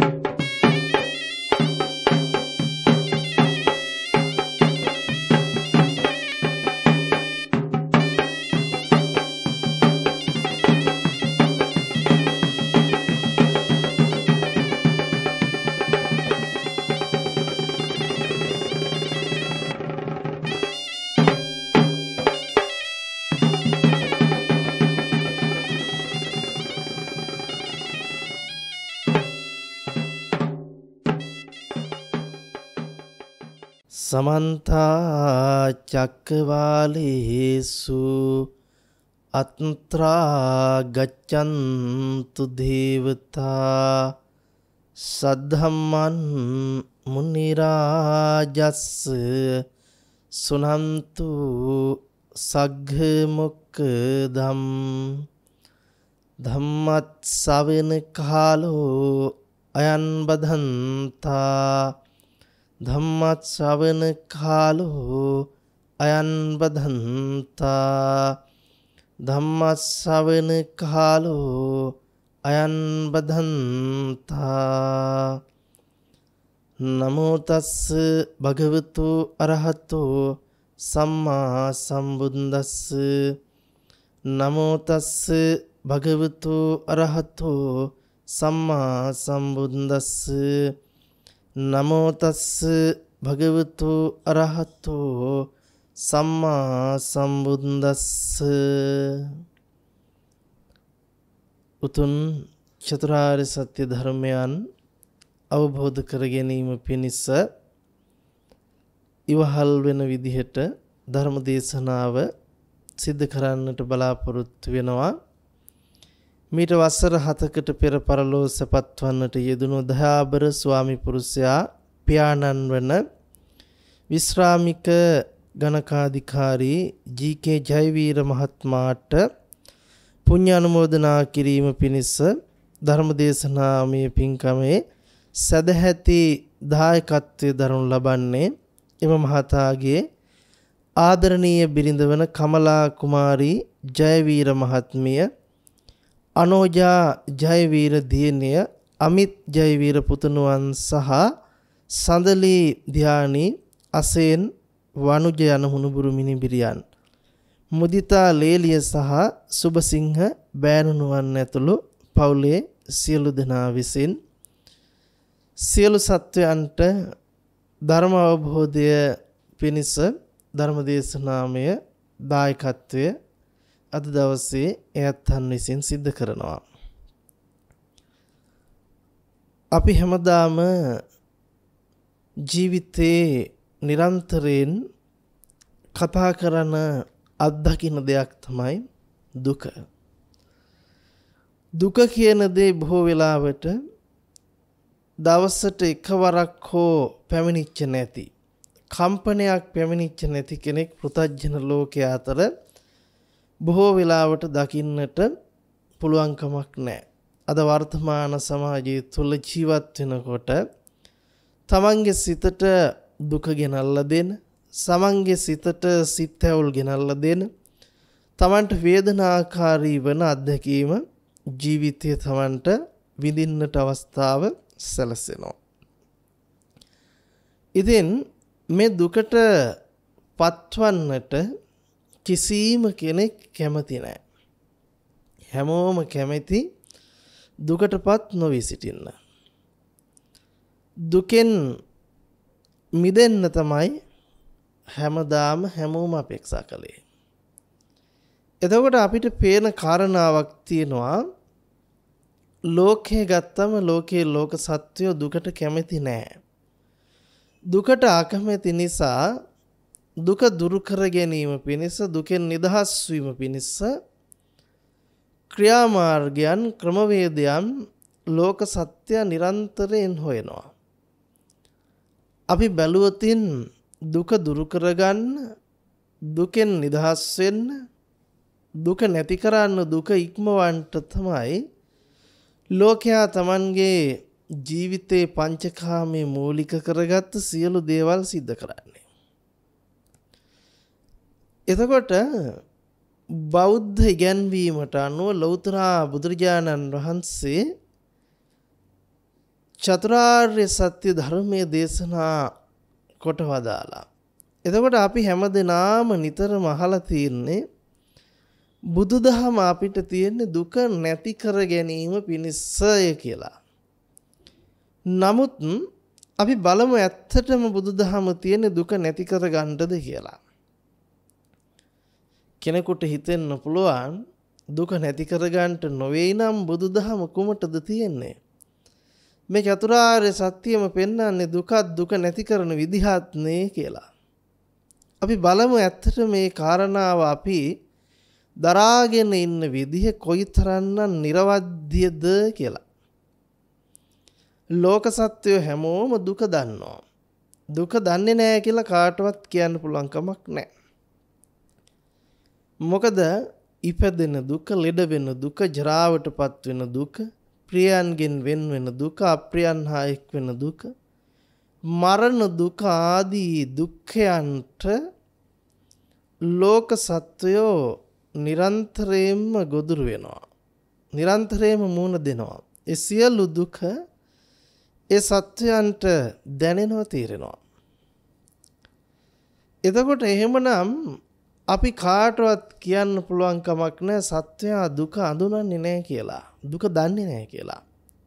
you සමන්තා චක්කවාලේසු අත්‍රා ගච්ඡන්තු දේවතා සද්ධම්මන් මුනි රාජස් සුනන්තු සග්ග මොක්කදම් ධම්මත් සවෙන කාලෝ අයන් බදන්තා ධම්මත් ශ්‍රවන කාලෝ අයන් බදන්තා ධම්මත් ශ්‍රවන කාලෝ අයන් බදන්තා නමෝ තස් භගවතු අරහතෝ සම්මා සම්බුද්දස්ස නමෝ තස් භගවතු අරහතෝ සම්මා සම්බුද්දස්ස නමෝ තස්ස භගවතු අරහතෝ සම්මා සම්බුද්දස්ස උතුම් චතුරාර්ය සත්‍ය ධර්මයන් අවබෝධ කර ගැනීම පිණිස ඉවහල් වෙන විදිහට ධර්ම දේශනාව සිද්ධ කරන්නට බලාපොරොත්තු වෙනවා මීට වසර 7කට පෙර පරලෝ සපත් වන්නට යෙදුණු දයාබර ස්වාමි පුරුෂයා පියාණන් වන විශ්‍රාමික ගණකාධිකාරී ජී.කේ. ජයවීර මහත්මයාට පුණ්‍ය අනුමෝදනා කිරීම පිණිස ධර්මදේශනාමය පින්කමේ සදැහැති දායකත්වයේ දරනු ලබන්නේ එම මහතාගේ ආදරණීය බිරිඳ වන කමලා කුමාරී ජයවීර මහත්මිය අනෝජා ජයවීර දියණිය අමිත් ජයවීර පුතණුවන් සහ සඳලී ධානී අසෙන් වනුජ යන හුණුබුරු මිනිබිරියන් මුදිතා ලේලිය සහ සුබසිංහ බෑනුනුවන් ඇතුළු පවුලේ සියලු දෙනා විසින් සියලු සත්වයන්ට ධර්ම අවබෝධය පිණිස ධර්ම දේශනාමය දායකත්වය අද දවස්සේ එයත්හන් විසින් සිද්ධ කරනවා. අපි හැමදාම ජීවිතයේ නිරන්තරයෙන් කතා කරන අත්දකින දෙයක් තමයි දුක. දුක කියන දේ බොහෝ වෙලාවට දවසට එකවරක් හෝ පැමිණිච්ච නැති කම්පනයක් පැමිණිච්ච නැති කෙනෙක් පෘථජ්ජන ලෝකයේ අතර බොහෝ වෙලාවට දකින්නට පුළුවන්කමක් නැහැ. අද වර්තමාන සමාජය තුළ ජීවත් වෙනකොට තමන්ගේ සිතට දුක ගෙනල්ලා දෙන, සමන්ගේ සිතට සිත් ඇවුල් ගෙනල්ලා දෙන, තමන්ට වේදනාකාරී වන අත්දැකීම ජීවිතයේ තමන්ට විඳින්නට අවස්ථාව සැලසෙනවා. ඉතින් මේ දුකට පත්වන්නට කිසිම කෙනෙක් කැමති නෑ. හැමෝම කැමැති දුකටපත් නොවී සිටින්න. දුකෙන් මිදෙන්න තමයි හැමදාම හැමෝම අපේක්ෂා කළේ. එතකොට අපිට පේන කාරණාවක් තියෙනවා ලෝකයේ ගත්තම ලෝකයේ ලෝක සත්වයෝ දුකට කැමති නෑ. දුකට අකමැති නිසා දුක දුරු කර ගැනීම පිණිස දුකෙන් නිදහස් වීම පිණිස ක්‍රියාමාර්ගයන් ක්‍රමවේදයන් ලෝක සත්‍ය නිරන්තරයෙන් හොයනවා. අපි බැලුවතින් දුක දුරු කරගන්න දුකෙන් නිදහස් වෙන්න දුක නැති කරන්න දුක ඉක්මවන්නට තමයි ලෝකයා Tamanගේ ජීවිතේ පංචකාමයේ මූලික කරගත්ත සියලු දේවල් සිද්ධ කරන්නේ. එතකොට බෞද්ධ ඉගැන්වීමට අනුව ලෞතරා බුදුරජාණන් වහන්සේ චතුරාර්ය සත්‍ය ධර්මයේ දේශනා කොට වදාලා. එතකොට අපි හැම දෙනාම නිතරම අහලා තියෙන්නේ බුදුදහම අපිට තියෙන්නේ දුක නැති කර ගැනීම පිණිසය කියලා. නමුත් අපි බලමු ඇත්තටම බුදුදහම තියෙන්නේ දුක නැති කර ගන්නද කියලා. කෙනෙකුට හිතෙන්න පුළුවන් දුක නැති කරගන්නට නොවේ නම් බුදුදහම කුමටද තියෙන්නේ මේ චතුරාර්ය සත්‍යම පෙන්වන්නේ දුකත් දුක නැති කරන විදිහත් නේ කියලා අපි බලමු ඇත්තට මේ කාරණාව අපි දරාගෙන ඉන්න විදිහ කොයිතරම්නම් නිර්වද්‍යද කියලා ලෝක සත්‍යය හැමෝම දුක දන්නවා දුක දන්නේ නැහැ කියලා කාටවත් කියන්න පුළුවන් කමක් නැහැ මොකද ඉපදෙන දුක, ලෙඩ වෙන දුක, ජරාවටපත් වෙන දුක, ප්‍රියයන්ගෙන් වෙන් වෙන දුක, අප්‍රියයන් හා එක් වෙන දුක, මරණ දුක ආදී දුක්ඛයන්ට ලෝක සත්වයෝ නිරන්තරයෙන්ම ගොදුරු වෙනවා. නිරන්තරයෙන්ම මුණ දෙනවා. ඒ සියලු දුක ඒ සත්වයන්ට දැනෙනවා තීරෙනවා. එතකොට එහෙමනම් අපි කාටවත් කියන්න පුළුවන් කමක් නැහැ සත්වයා දුක අඳුනන්නේ නැහැ කියලා. දුක දන්නේ නැහැ කියලා.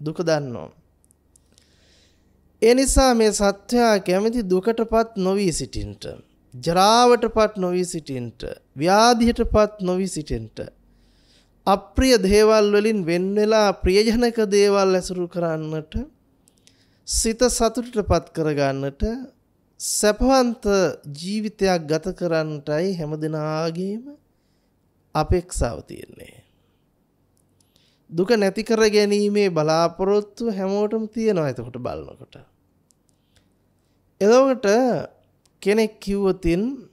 දුක දන්නෝ. ඒ නිසා මේ සත්වයා කැමති දුකටපත් නොවි සිටින්ට, ජරාවටපත් නොවි සිටින්ට, ව්‍යාධියටපත් නොවි සිටින්ට, අප්‍රිය දේවල් වලින් වෙන් වෙලා ප්‍රියජනක දේවල් ඇසුරු කරන්නට සිත සතුටටපත් කරගන්නට සැපවන්ත ජීවිතයක් ගත කරන්නටයි හැම දෙනාගේම අපේක්ෂාව තියෙන්නේ. දුක නැති කර ගැනීමේ බලාපොරොත්තු හැමෝටම තියෙනවා එතකොට බලනකොට. එලොවට කෙනෙක් කිව්වතින්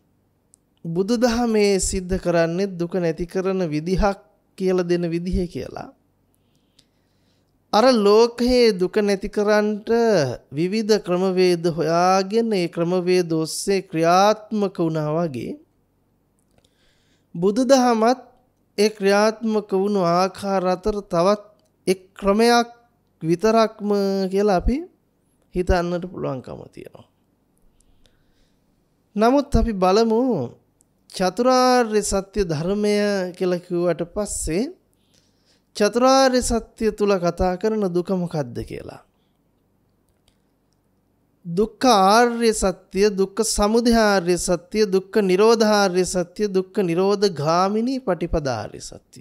බුදුදහමේ සිද්ධ කරන්නේ දුක නැති කරන විදිහක් කියලා දෙන විදිහ කියලා. අර ලෝකයේ දුක නැතිකරන්නට විවිධ ක්‍රමවේද හොයාගෙන ඒ ක්‍රමවේද ඔස්සේ ක්‍රියාත්මක වුණා වගේ බුදුදහමත් ඒ ක්‍රියාත්මක වුණු ආකාර අතර තවත් එක් ක්‍රමයක් විතරක්ම කියලා අපි හිතන්නට පුළුවන්කම තියෙනවා. නමුත් අපි බලමු චතුරාර්ය සත්‍ය ධර්මය කියලා කිව්වට පස්සේ චතුරාර්ය සත්‍ය තුල කතා කරන දුක මොකක්ද කියලා. දුක්ඛ ආර්ය සත්‍ය දුක්ඛ සමුදය ආර්ය සත්‍ය දුක්ඛ නිරෝධ ආර්ය සත්‍ය දුක්ඛ නිරෝධ ගාමිනී පටිපදා ආර්ය සත්‍ය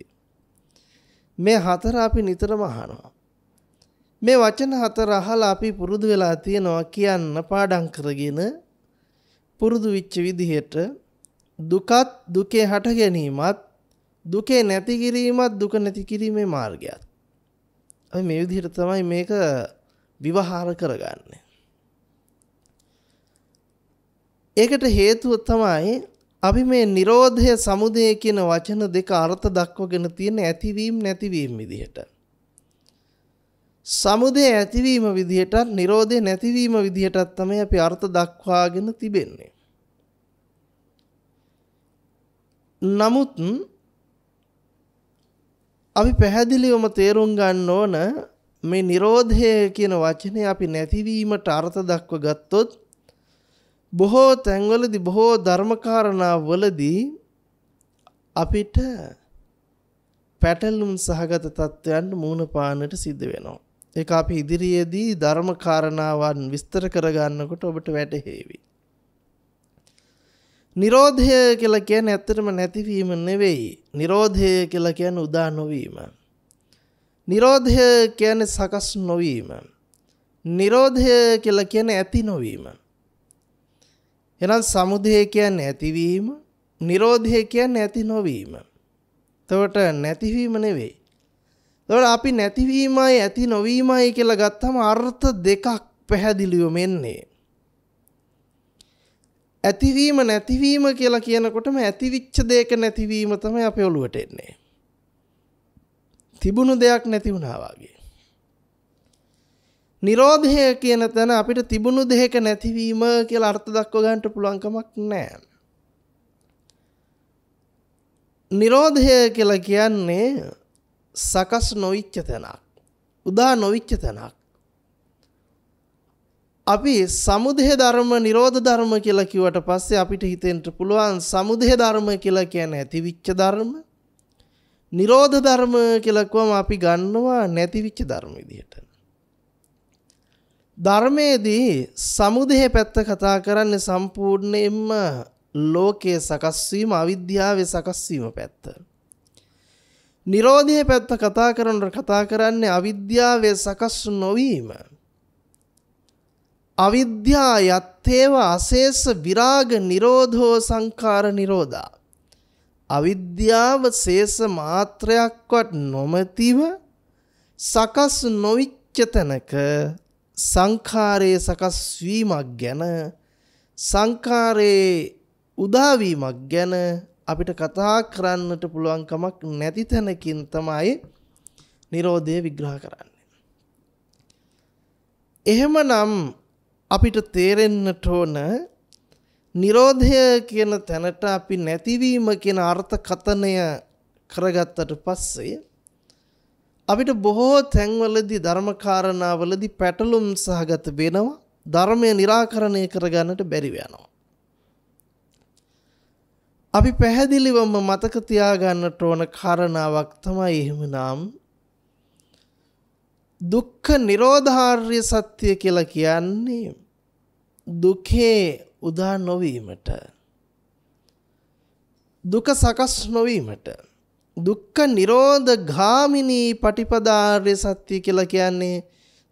මේ හතර අපි නිතරම අහනවා මේ වචන හතර අහලා අපි පුරුදු වෙලා තියෙනවා කියන්න පාඩම් කරගෙන පුරුදු වෙච්ච විදිහට දුකත් දුකේ හට ගැනීමත් දුකේ නැති කිරීමත් දුක නැති කිරීමේ මාර්ගයක්. අපි මේ විදිහට තමයි මේක විවහාර කරගන්නේ. ඒකට හේතුව තමයි අපි මේ Nirodha සමුදය කියන වචන දෙක අර්ථ දක්වගෙන තියෙන ඇතිවීම නැතිවීම විදිහට. සමුදය ඇතිවීම විදිහටත් Nirodha නැතිවීම විදිහටත් තමයි අපි අර්ථ දක්වාගෙන තිබෙන්නේ. නමුත් අපි පැහැදිලිවම තේරුම් ගන්න ඕන මේ Nirodhe කියන වචනේ අපි නැතිවීමට අර්ථ දක්ව ගත්තොත් බොහෝ තැන්වලදී බොහෝ ධර්මකාරණා වලදී අපිට පැටලුම් සහගත තත්වයන් මූණ පාන්නට සිද්ධ වෙනවා. ඒක අපි ඉදිරියේදී ධර්මකාරණාවන් විස්තර කරගන්නකොට ඔබට වැටහෙවි. නිරෝධය කියලා කියන ඇත්තටම නැතිවීම නෙවෙයි. නිරෝධය කියලා කියන උදා නොවීම. නිරෝධය කියන්නේ සකස් නොවීම. නිරෝධය කියලා කියන්නේ ඇති නොවීම. එහෙනම් සමුදය කියන්නේ ඇතිවීම, නිරෝධය කියන්නේ ඇති නොවීම. එතකොට නැතිවීම නෙවෙයි. එතකොට අපි නැතිවීමයි ඇති නොවීමයි කියලා ගත්තම අර්ථ දෙකක් පැහැදිලිවම එන්නේ. ඇතිවීම නැතිවීම කියලා කියනකොටම ඇතිවිච්ච දෙයක නැතිවීම තමයි අපේ ඔළුවට එන්නේ. තිබුණු දෙයක් නැති වුණා වගේ. Nirodhaය කියන තැන අපිට තිබුණු දෙයක නැතිවීම කියලා අර්ථ දක්ව ගන්නට පුළුවන් කමක් නැහැ. Nirodhaය කියලා කියන්නේ සකස් නොවිච්ච තැනක්. උදා නොවිච්ච තැනක්. අපි සමුදය ධර්ම නිරෝධ ධර්ම කියලා කිව්වට පස්සේ අපිට හිතෙන්න පුළුවන් සමුදය ධර්ම කියලා කියන්නේ ඇතිවිච්ච ධර්ම නිරෝධ ධර්ම කියලා කිව්වම අපි ගන්නවා නැතිවිච්ච ධර්ම විදිහට ධර්මයේදී සමුදය පැත්ත කතා කරන්නේ සම්පූර්ණයෙන්ම ලෝකයේ සකස් වීම අවිද්‍යාවේ සකස් වීම පැත්ත. නිරෝධයේ පැත්ත කතා කරනකොට කතා කරන්නේ අවිද්‍යාවේ සකස් නොවීම. අවිද්‍යා යත්තේව අශේෂ විරාග නිරෝධෝ සංඛාර නිරෝධා අවිද්‍යාව ශේෂ මාත්‍රයක්වත් නොමැතිව සකස් නොවිච්ච තැනක සංඛාරයේ සකස් වීමක් ගැන සංඛාරයේ උදාවීමක් ගැන අපිට කතා කරන්නට පුළුවන් කමක් නැති තැනකින් තමයි නිරෝධය විග්‍රහ කරන්නේ. එහෙමනම් අපිට තේරෙන්නට ඕන නිරෝධය කියන තැනට අපි නැතිවීම කියන අර්ථකතනය කරගත්තට පස්සේ අපිට බොහෝ තැන්වලදී ධර්මකාරණාවලදී පැටලුම් සහගත වෙනවා ධර්මය निराකරණය කරගන්නට බැරි වෙනවා අපි පැහැදිලිවම මතක තියාගන්නට ඕන කාරණාවක් තමයි එහෙමනම් දුක්ඛ නිරෝධාර්ය සත්‍ය කියලා කියන්නේ දුකේ උදා නොවීමට දුක සකස් නොවීමට දුක්ඛ නිරෝධ ගාමිනී පටිපදාර්ය සත්‍ය කියලා කියන්නේ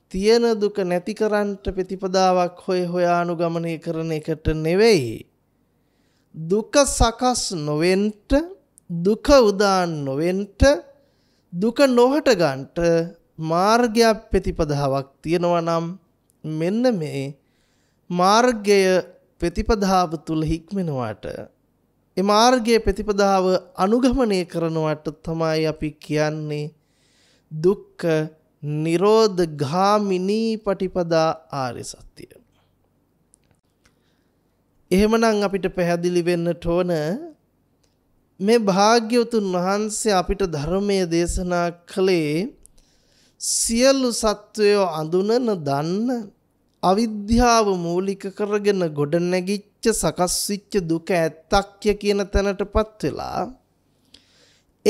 තියෙන දුක නැති කරන්නට ප්‍රතිපදාවක් හොය හොයා අනුගමනය කරන එකට නෙවෙයි දුක සකස් නොවෙන්ට දුක උදා නොවෙන්ට දුක නොහට ගන්නට මාර්ගයක් ප්‍රතිපදාවක් තියෙනවා නම් මෙන්න මේ මාර්ගය ප්‍රතිපදාව තුල හික්මෙනවාට ඒ මාර්ගයේ ප්‍රතිපදාව අනුගමනය කරනවට තමයි අපි කියන්නේ දුක්ඛ නිරෝධ ගාමිනී පටිපදා ආර්ය සත්‍ය. එහෙමනම් අපිට පැහැදිලි වෙන්නට ඕන මේ භාග්‍යවතුන් වහන්සේ අපිට ධර්මයේ දේශනා කළේ සියලු සත්වයෝ අඳුනන දන්න අවිද්‍යාව මූලික කරගෙන ගොඩ නැගිච්ච සකස් වෙච්ච දුක ඇත්තක්ය කියන තැනටපත් වෙලා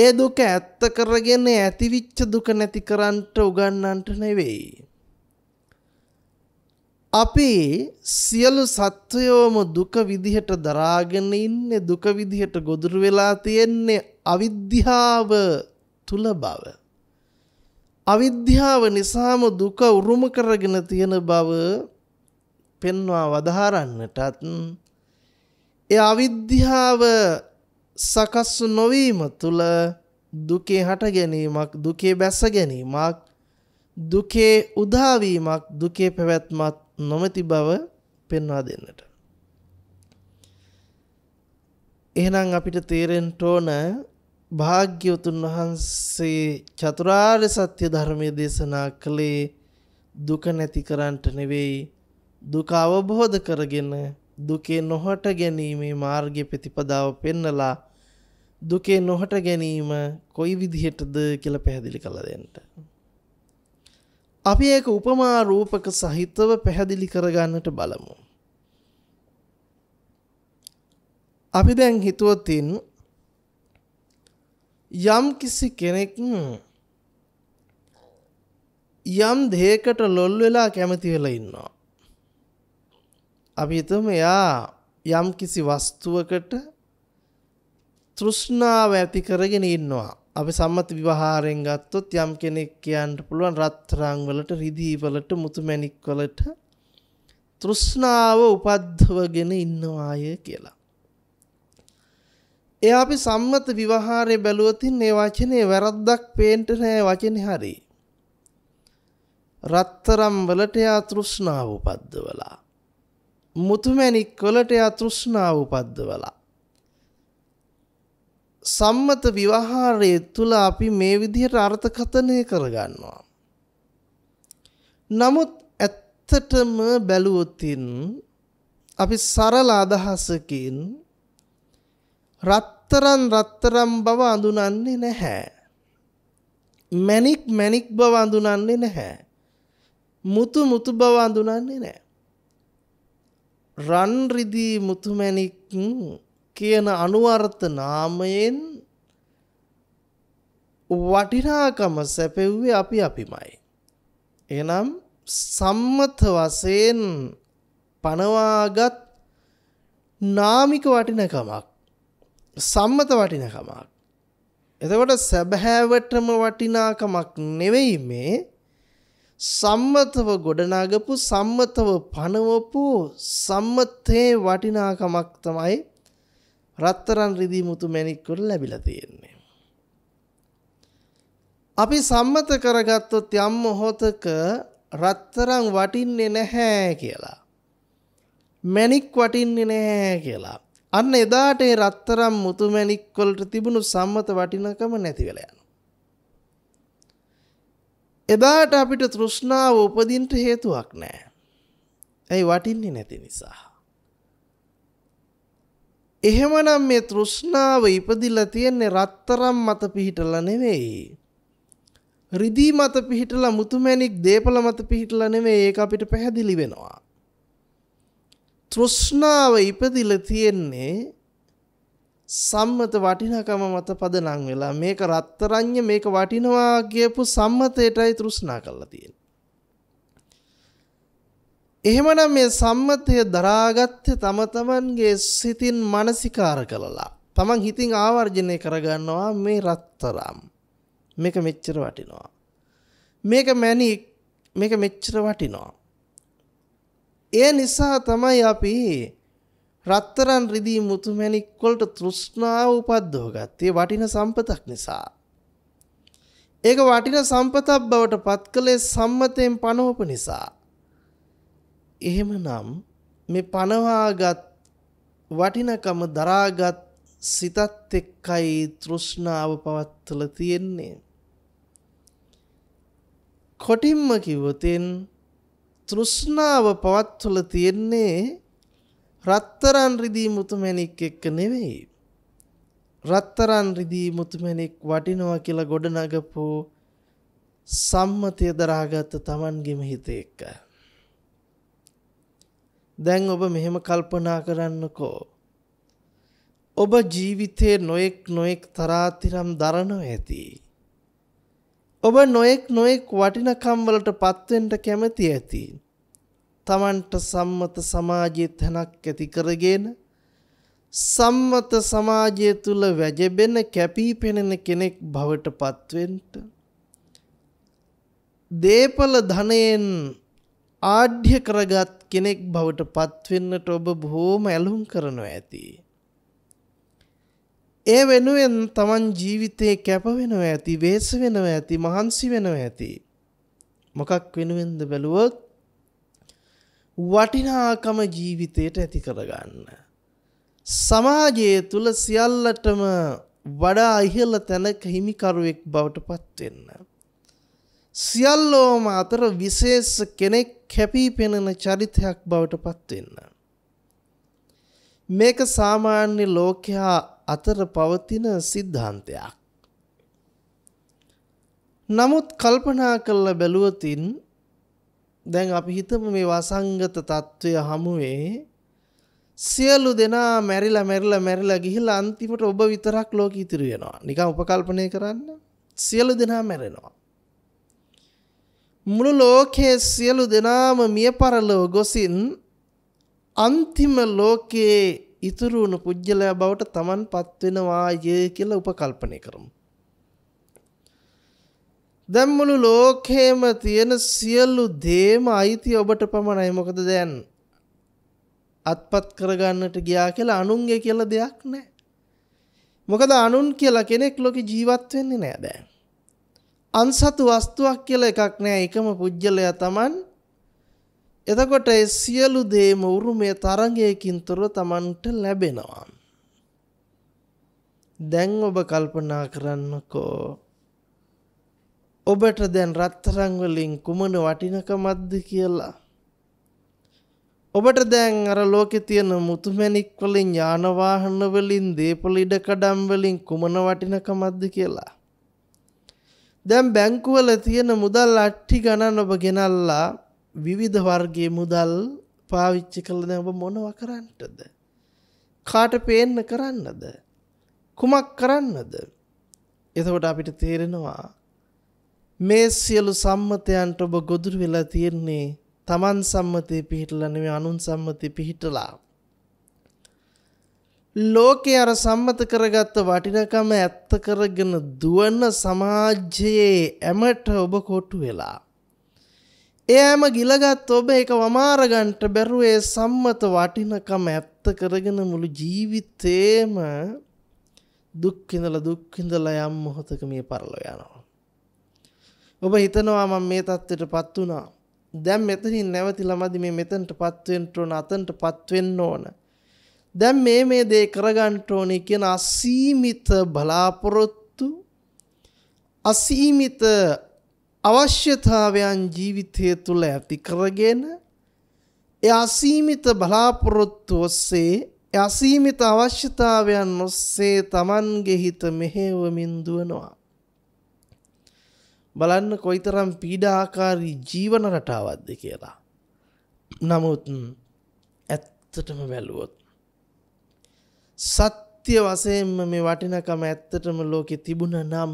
ඒ දුක ඇත්ත කරගෙන ඇතිවිච්ච දුක නැති කරන්නට උගන්නන්නට නෙවෙයි. අපි සියලු සත්වයෝම දුක විදිහට දරාගෙන ඉන්නේ දුක විදිහට ගොදුරු වෙලා තියෙන්නේ අවිද්‍යාව තුල බව. අවිද්‍යාව නිසාම දුක උරුම කරගෙන තියෙන බව පෙන්වා වදාරන්නටත් ඒ අවිද්‍යාව සකස් නොවීම තුළ දුකේ හට ගැනීමක් දුකේ බැස ගැනීමක් දුකේ උදාවීමක් දුකේ පැවැත්මත් නොමැති බව පෙන්වා දෙන්නට. එහෙනම් අපිට තේරෙන්න ඕන භාග්‍යවතුන් වහන්සේ චතුරාර්ය සත්‍ය ධර්මය දේශනා කළේ දුක නැති කරන්නට නෙවෙයි දුක අවබෝධ කරගෙන දුකේ නොහට ගැනීමේ මාර්ගය ප්‍රතිපදාව පෙන්නලා දුකේ නොහට ගැනීම කොයි විදිහටද කියලා පැහැදිලි කළ දෙන්න. අපි ඒක උපමා රූපක සහිතව පැහැදිලි කරගන්නට බලමු. අපි දැන් හිතුවොතින් යම් කිසි කෙනෙක් යම් දේකට ලොල් වෙලා කැමති වෙලා ඉන්නවා. අපි හිතමු එයා යම් කිසි වස්තුවකට තෘෂ්ණාව ඇති කරගෙන ඉන්නවා. අපි සම්මත විවහාරයෙන් ගත්තොත් යම් කෙනෙක් කියන්න පුළුවන් රත්තරන් වලට රිදී වලට මුතුමැණික් වලට තෘෂ්ණාව උපද්දවගෙන ඉන්නවාය කියලා. එයා අපි සම්මත විවහාරය බැලුවතින් මේ වචනේ වැරද්දක් පේන්ට නෑ වචනේ හරි. රත්තරම් වලට එයා තෘෂ්ණාව උපද්දවලා. මුතුමැණික් වලට එයා තෘෂ්ණාව උපද්දවලා. සම්මත විවහාරයේ තුල අපි මේ විදිහට අර්ථකථනය කරගන්නවා. නමුත් ඇත්තටම බැලුවොතින් අපි සරල අදහසකින් රත්තරන් රත්තරම් බව අඳුනන්නේ නැහැ. මැණික් මැණික් බව අඳුනන්නේ නැහැ. මුතු මුතු බව අඳුනන්නේ නැහැ. රන් රිදී මුතු මැණික් කියන අනුවර්ථ නාමයෙන් වටිනාකම සැපෙව්වේ අපි අපිමයි. එනම් සම්මත වශයෙන් පනවාගත් නාමික වටිනකමක් සම්මත වටිනකමක්. එතකොට සැබෑවටම වටිනාකමක් නෙවෙයි මේ සම්මතව ගොඩනගපු සම්මතව පනවපු සම්මතේ වටිනාකමක් තමයි රත්තරන් රිදී මුතු මැණික්කුර ලැබිලා තියෙන්නේ. අපි සම්මත කරගත්තොත් යම් මොහොතක රත්තරන් වටින්නේ නැහැ කියලා. මැණික් වටින්නේ නැහැ කියලා. අන්න එදාට ඒ රත්තරම් මුතුමැණික් වලට තිබුණු සම්මත වටිනකම නැති වෙලා යනවා. එදාට අපිට තෘෂ්ණාව උපදින්න හේතුවක් නැහැ. ඇයි වටින්නේ නැති නිසා. එහෙමනම් මේ තෘෂ්ණාව ඉපදිලා තියෙන්නේ රත්තරම් මත පිහිටලා නෙවෙයි. රිදී මත පිහිටලා මුතුමැණික් දීපල මත පිහිටලා නෙවෙයි ඒක අපිට පැහැදිලි වෙනවා. තෘෂ්ණාව ඉපදිලා තියෙන්නේ සම්මත වටිනාකම මත පදනම් වෙලා මේක රත්තරන්්‍ය මේක වටිනවා කියපු සම්මතයටයි තෘෂ්ණා කරලා තියෙන්නේ. එහෙමනම් මේ සම්මතය දරාගත්තේ තම තමන්ගේ සිතින් මානසිකාර කළලා. තමන් හිතින් ආවර්ජනය කරගන්නවා මේ රත්තරම්. මේක මෙච්චර වටිනවා. මේක මැණික් මේක මෙච්චර වටිනවා. ඒ නිසා තමයි අපි රත්තරන් රිදී මුතුමැණික් වලට තෘෂ්ණාව උපද්දව ගත්තේ වටින සම්පතක් නිසා. ඒක වටින සම්පතක් බවට පත්කලේ සම්මතයෙන් පනවපු නිසා. එහෙමනම් මේ පනවාගත් වටිනකම දරාගත් සිතත් එක්කයි තෘෂ්ණාව පවත්තල තියෙන්නේ. කොටින්ම කිව්වොතින් තෘෂ්ණාව පවත්වල තියෙන්නේ රත්තරන් රිදී මුතුමැණික් එක්ක නෙවෙයි. රත්තරන් රිදී මුතුමැණික් වටිනවා කියලා ගොඩනගපු සම්මතිය දරාගත්ත Tamangeම හිත එක්ක. දැන් ඔබ මෙහෙම කල්පනා කරන්නකෝ. ඔබ ජීවිතේ නොඑක් නොඑක් තරාතිරම් දරනවා ඇති. ඔබ නොයෙක් නොයෙක් වටිනකම්වලට පත්වෙන්ට කැමති ඇති. තමන්ට සම්මත සමාජයේ තැනක් ඇති කරගෙන සම්මත සමාජය තුළ වැජබෙන කැපී පෙනෙන කෙනෙක් බවට පත්වෙන්ට. දේපල ධනයෙන් ආඩ්‍ය කරගත් කෙනෙක් බවට පත්වෙන්නට ඔබ බොහෝම ඇලුම් කරනවා ඇති. ඒ වෙනුවෙන් තමන් ජීවිතේ කැප වෙනවා ඇති, වේස වෙනවා ඇති, මහන්සි වෙනවා ඇති. මොකක් වෙනුවෙන්ද බැලුවොත් වටිනාකම ජීවිතයට ඇති කරගන්න. සමාජයේ තුල සියල්ලටම වඩා ඉහළ තැනක හිමිකරුවෙක් බවට පත් වෙන්න. සියල්ලෝම අතර විශේෂ කෙනෙක් කැපී පෙනෙන චරිතයක් බවට පත් වෙන්න. මේක සාමාන්‍ය ලෝකයා අතර පවතින සිද්ධාන්තයක්. නමුත් කල්පනා කළ බැලුවතින් දැන් අපි හිතමු මේ වසංගත తত্ত্বය හමුවේ සියලු දෙනා මැරිලා මැරිලා මැරිලා ගිහිල්ලා අන්තිමට ඔබ විතරක් ලෝකෙ ඉතිරි වෙනවා. නිකන් උපකල්පනය කරන්න. සියලු දෙනා මැරෙනවා. මුළු ලෝකයේ සියලු දෙනාම මිය පරලොව ගොසින් අන්තිම ලෝකයේ ඉතුරු වුණු පුජ්‍යලයා බවට Taman පත්වෙනවාය කියලා උපකල්පනය කරමු. දැන් මුළු ලෝකේම තියෙන සියලු දේම අයිති ඔබට පමණයි. මොකද දැන් අත්පත් කරගන්නට ගියා කියලා අනුන්ගේ කියලා දෙයක් නැහැ. මොකද අනුන් කියලා කෙනෙක් ලෝකේ ජීවත් වෙන්නේ නැහැ දැන්. අන්සතු වස්තුවක් කියලා එකක් නැහැ. එකම පුජ්‍යලයා Taman එතකොට ඒ සියලු දේම උරුමය තරංගයකින් තොරව Tamanට ලැබෙනවා. දැන් ඔබ කල්පනා කරන්නකෝ ඔබට දැන් රත්තරන් වලින් කුමන වටිනකමක්ද කියලා ඔබට දැන් අර ලෝකේ තියෙන මුතුමැණික් වලින් යාන වාහන වලින් දීපල ඉඩ කඩම් වලින් කුමන වටිනකමක්ද කියලා දැන් බැංකුවල තියෙන මුදල් අට්ටි ගණන් ඔබ ගෙනල්ලා විවිධ වර්ගයේ මුදල් පාවිච්චි කළ දැ ඔබ මොනව කරන්නටද. කාට පේන්න කරන්නද. කුමක් කරන්නද. එතකොට අපිට තේරෙනවා මේ සියලු සම්මතයන්ට ඔබ ගොදුරු වෙලා තියෙන්නේ තමන් සම්මතය පිහිටලනව අනුන් සම්මති පිහිටලා. ලෝකේ අර සම්මත කරගත්ත වටිනකම ඇත්ත කරගෙන දුවන්න සමාජයේ ඇමට ඔබ කොටු වෙලා. එෑම ගිලගත් ඔබ එක වමාරගන්ට බැරුවේ සම්මත වටිනකම ඇත්ත කරගෙන මුළු ජීවිතේම දුක්කිඳල දුක්කිඳල යම් මොහොතක මේ පරලො යනවා. ඔබ හිතනවා මම මේ තත්ත්වයට පත් වුණා. දැන් මෙතනින් නැවතිලා මදි මේ මෙතනට පත් වෙන්න ඕන අතනට පත් වෙන්න ඕන. දැන් මේ මේ දේ කරගන්න ඕනේ කියන අසීමිත බලාපොරොත්තු අසීමිත අවශ්‍යතාවයන් ජීවිතය තුළ ඇති කරගෙන ඒ අසීමිත බලාපොරොත්තු ඔස්සේ ඒ අසීමිත අවශ්‍යතාවයන් ඔස්සේ Tamanගේ හිත මෙහෙවමින් දුවනවා. බලන්න කොයිතරම් පීඩාකාරී ජීවන රටාවක්ද කියලා. නමුත් ඇත්තටම බැලුවොත් සත්‍ය වශයෙන්ම මේ වටිනකම ඇත්තටම ලෝකෙ තිබුණ නම්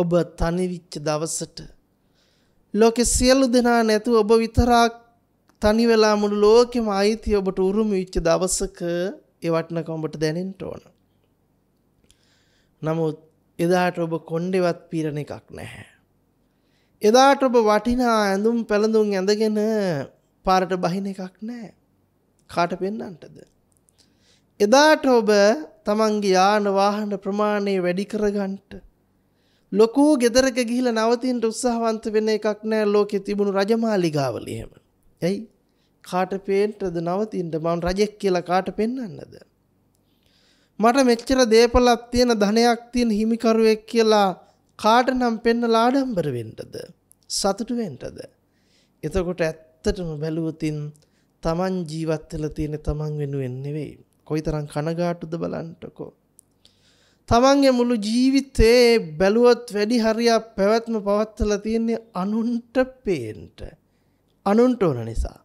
ඔබ තනිවිච්ච දවසට ලෝකෙ සියලු දෙනා නැතුව ඔබ විතරක් තනි වෙලා මුළු ලෝකෙම අයිති ඔබට උරුම වෙච්ච දවසක ඒ වටිනකම ඔබට දැනෙන්න ඕන. නමුත් එදාට ඔබ කොණ්ඩෙවත් පිරණ එකක් නැහැ. එදාට ඔබ වටිනා ඇඳුම් පැළඳුම් ඇඳගෙන පාරට බහින එකක් නැහැ. කාට පෙන්වන්නටද? එදාට ඔබ තමන්ගේ යාන වාහන ප්‍රමාණය වැඩි කරගන්නට ලොකු ගෙදරක ගිහිලා නවතින්න උත්සාහවන්ත වෙන එකක් නෑ ලෝකෙ තිබුණු රජමාලිගාවල එහෙම. එයි කාට පේන්නද නවතින්න මම රජෙක් කියලා කාට පෙන්වන්නද? මට මෙච්චර දේපලක් තියෙන ධනයක් තියෙන හිමිකරුවෙක් කියලා කාට නම් පෙන්නලා ආඩම්බර වෙන්නද? සතුටු වෙන්නද? එතකොට ඇත්තටම බැලුවොතින් Taman ජීවත් වෙලා තියෙන Taman වෙනුවෙන් නෙවෙයි. කොයිතරම් කනගාටුද බලන්නකෝ. තමන්ගේ මුළු ජීවිතයේ බැලුවොත් වැඩි හරියක් පැවැත්ම පවත්තලා තියෙන්නේ අනුන්ට පේන්ට. අනුන්ට ඕන නිසා.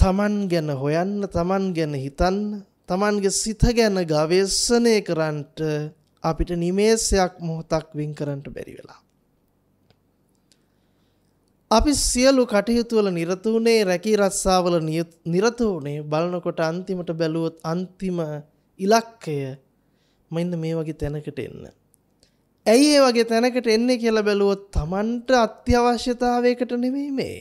තමන් ගැන හොයන්න, තමන් ගැන හිතන්න, තමන්ගේ සිත ගැන ගවේෂණය කරන්නට අපිට නිමේෂයක් මොහොතක් වින් කරන්න බැරි වෙලා. අපි සියලු කටයුතු වල නිරත වුණේ රැකී රස්සාවල නිරත වුණේ බලනකොට අන්තිමට බැලුවොත් අන්තිම ඉලක්කය මෙන්න මේ වගේ තැනකට එන්න. ඇයි ඒ වගේ තැනකට එන්නේ කියලා බැලුවොත් Tamanට අත්‍යවශ්‍යතාවයකට නෙමෙයි මේ.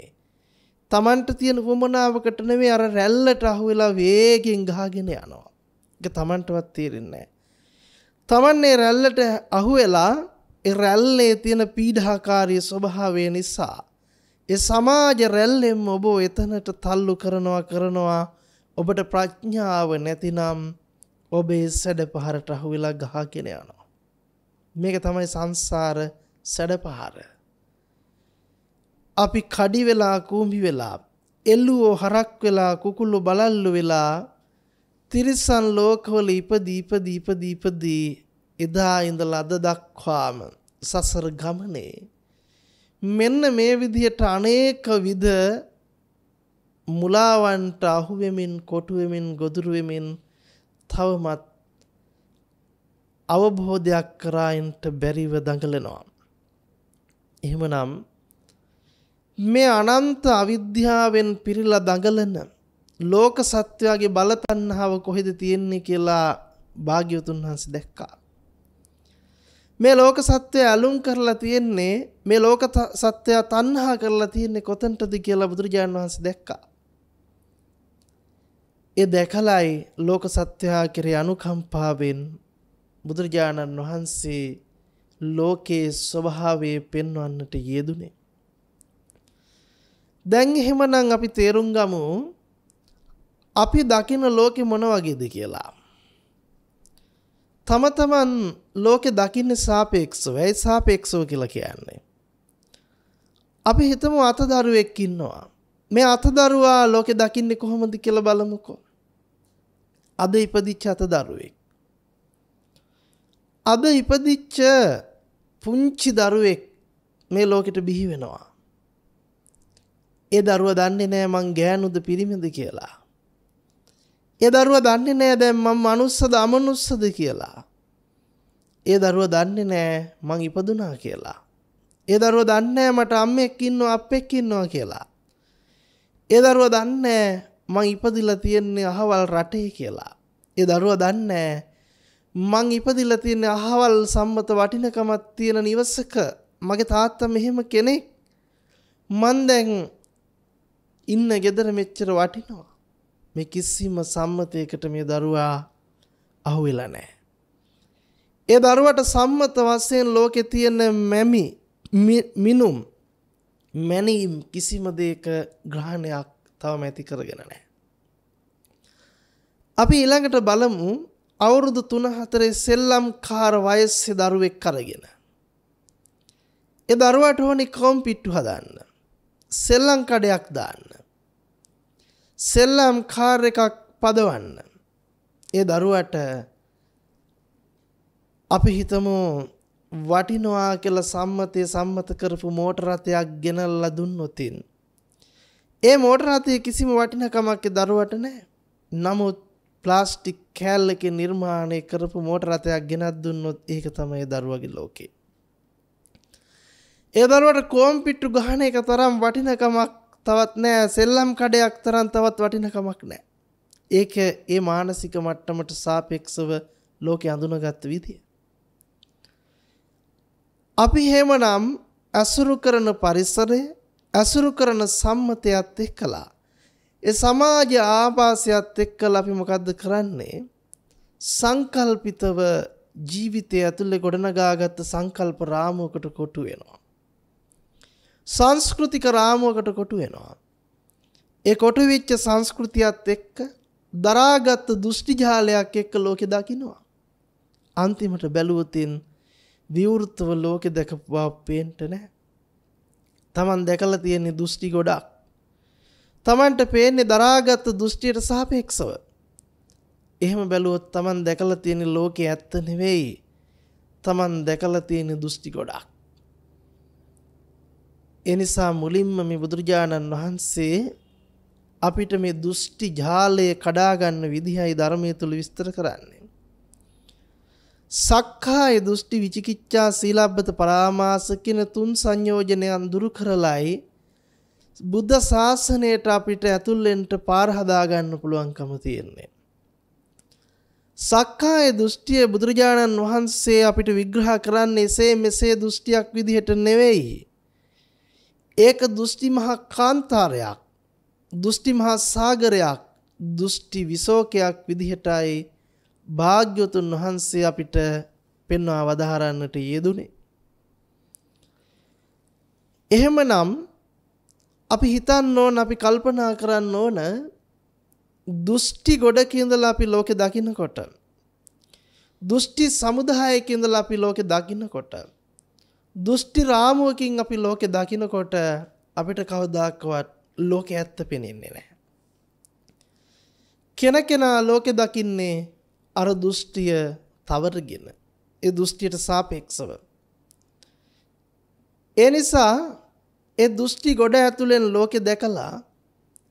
Tamanට තියෙන වමනාවකට නෙමෙයි අර රැල්ලට අහු වෙලා වේගෙන් ගහගෙන යනවා. ඒක Tamanටවත් තේරෙන්නේ නැහැ. Taman මේ රැල්ලට අහු වෙලා ඒ රැල්ලේ තියෙන පීඩාකාරී ස්වභාවය නිසා ඒ සමාජ රැල්ලෙන් ඔබ එතනට තල්ලු කරනවා කරනවා ඔබට ප්‍රඥාව නැතිනම් ඔබේ සැඩ පහරට අහුවෙලා ගහගෙන යනවා. මේක තමයි සංසාර සැඩ පහර. අපි කඩි වෙලා කූඹි වෙලා එල්ලුවෝ හරක් වෙලා කුකුළු බලල්ලු වෙලා තිරිසන් ලෝකවල ඉපදී ඉපදී ඉපදී ඉපදී එදා ඉඳලා අද දක්වාම සසර ගමනේ මෙන්න මේ විදිහට අනේක විද මුලාවන්ට අහු වෙමින් කොටු වෙමින් ගොදුරු වෙමින් තවමත් අවබෝධයක් කරායන්ට බැරිව දඟලනවා. එහෙමනම් මේ අනන්ත අවිද්‍යාවෙන් පිරීලා දඟලන ලෝක සත්වයාගේ බලතණ්හාව කොහෙද තියෙන්නේ කියලා භාග්‍යවතුන් වහන්සේ දැක්කා. මේ ලෝක සත්‍යය ඇලුම් කරලා තියෙන්නේ මේ ලෝක සත්‍යය තණ්හා කරලා තියෙන්නේ කොතනටද කියලා බුදුරජාණන් වහන්සේ දැක්කා. ඒ දැකලයි ලෝක සත්‍යයා කෙරේ අනුකම්පාවෙන් බුදුරජාණන් වහන්සේ ලෝකයේ ස්වභාවය පෙන්වන්නට යෙදුනේ. දැන් එහෙමනම් අපි තේරුම් ගමු අපි දකින ලෝකෙ මොන වගේද කියලා. තම තමන් ලෝකෙ දකින්නේ සාපේක්ෂව. ඒ සාපේක්ෂව කියලා කියන්නේ. අපි හිතමු අතදරුවෙක් ඉන්නවා. මේ අතදරුවා ලෝකෙ දකින්නේ කොහොමද කියලා බලමුකෝ. අද ඉපදිච්ච අත දරුවෙක්. අද ඉපදිච්ච පුංචි දරුවෙක් මේ ලෝකෙට බිහි වෙනවා. ඒ දරුව දන්නේ නෑ මං ගෑනුද පිරිමිද කියලා. ඒ දරුව දන්නේ නෑ දැන් මම මනුස්සද අමනුස්සද කියලා. ඒ දරුව දන්නේ නෑ මං ඉපදුනා කියලා. ඒ දරුව දන්නේ මට අම්මෙක් ඉන්නවා අපෙක් ඉන්නවා කියලා. ඒ දරුව දන්නේ මං ඉපදිලා තියෙන්නේ අහවල් රටේ කියලා. ඒ දරුවා දන්නේ මං ඉපදිලා තියෙන්නේ අහවල් සම්මත වටිනකමක් තියෙන නිවසක. මගේ තාත්තා මෙහෙම කෙනෙක්. මං දැන් ඉන්න ගෙදර මෙච්චර වටිනවා. මේ කිසිම සම්මතයකට මේ දරුවා අහුවෙලා නැහැ. ඒ දරුවට සම්මත වශයෙන් ලෝකේ තියෙන මැමි මිනුම් මැනීම් කිසිම දෙයක ග්‍රහණයක් තවම ඇති කරගෙන නැහැ. අපි ඊළඟට බලමු අවුරුදු 3-4 සෙල්ලම් කාර වයසේ දරුවෙක් කරගෙන. ඒ දරුවාට ඕනේ කොම්පිට්ටු හදන්න. සෙල්ලම් කඩයක් දාන්න. සෙල්ලම් කාර් එකක් පදවන්න. ඒ දරුවට අපි හිතමු වටිනවා කියලා සම්මතය සම්මත කරපු මෝටර රථයක් ගෙනල්ලා දුන්නොතින් ඒ මෝටරාතිය කිසිම වටිනකමක් දරුවට නෑ. නමුත් ප්ලාස්ටික් කෑල්ලක නිර්මාණය කරපු මෝටරතයක් ගෙනත් දුන්නොත් ඒක තමයි දරුවගේ ලෝකේ. ඒ දරුවට කෝම්පිට්ටු ගහන එක තරම් වටිනකමක් තවත් නෑ සෙල්ලම් කඩයක් තරම් තවත් වටිනකමක් නෑ. ඒක ඒ මානසික මට්ටමට සාපෙක්ෂව ලෝකෙ අඳුනගත්ත විදිය. අපි හෙමනම් ඇසුරු කරන පරිසරය ඇසුරු කරන සම්මතයත් එක්කලා ඒ සමාජ ආభాසයත් එක්කලා අපි මොකද්ද කරන්නේ සංකල්පිතව ජීවිතය ඇතුලේ ගොඩනගාගත්ත සංකල්ප රාමුවකට කොටු වෙනවා සංස්කෘතික රාමුවකට කොටු වෙනවා ඒ කොටු වෙච්ච සංස්කෘතියත් එක්ක දරාගත් දෘෂ්ටි ජාලයක් එක්ක ලෝකෙ දකින්නවා අන්තිමට බැලුවොතින් විවෘතව ලෝකෙ දැකපුවා පේන්න නැහැ තමන් දැකලා තියෙන දෘෂ්ටි ගොඩක්. තමන්ට පේන්නේ දරාගත් දෘෂ්ටියට සාපේක්ෂව. එහෙම බැලුවොත් තමන් දැකලා තියෙන ලෝකේ ඇත්ත නෙවෙයි. තමන් දැකලා තියෙන දෘෂ්ටි ගොඩක්. එනිසා මුලින්ම මේ බුදුරජාණන් වහන්සේ අපිට මේ දෘෂ්ටි ජාලය කඩා ගන්න විදිහයි ධර්මයේ තුල විස්තර කරන්නේ. සක්කාය දෘෂ්ටි විචිකිච්ඡා සීලබ්බත පරාමාස කියන තුන් සංයෝජනයන් දුරු කරලයි බුද්ධ ශාසනයට අපිට ඇතුල් වෙන්න පාර හදා ගන්න පුළුවන්කම තියෙන්නේ. සක්කාය දෘෂ්ටිය බුදුරජාණන් වහන්සේ අපිට විග්‍රහ කරන්නේ එසේ මෙසේ දෘෂ්ටියක් විදිහට නෙවෙයි. ඒක දෘෂ්ටි මහා කාන්තාරයක්. දෘෂ්ටි මහා සාගරයක්. දෘෂ්ටි විසෝකයක් විදිහටයි භාග්‍යවතුන් වහන්සේ අපිට පෙන්වා වදාරන්නට යෙදුනේ. එහෙමනම් අපි හිතන්න ඕන අපි කල්පනා කරන්න ඕන දෘෂ්ටි ගොඩක ඉඳලා අපි ලෝකෙ දකින්නකොට දෘෂ්ටි සමුදායක ඉඳලා අපි ලෝකෙ දකින්නකොට දෘෂ්ටි රාමුවකින් අපි ලෝකෙ දකින්නකොට අපිට කවදාකවත් ලෝකෙ ඇත්ත පෙනෙන්නේ නැහැ. කෙනකෙනා ලෝකෙ දකින්නේ අර දෘෂ්ටිය තවරගෙන ඒ දෘෂ්ටියට සාපේක්ෂව ඒ නිසා ඒ දෘෂ්ටි ගොඩ ඇතුලෙන් ලෝකෙ දැකලා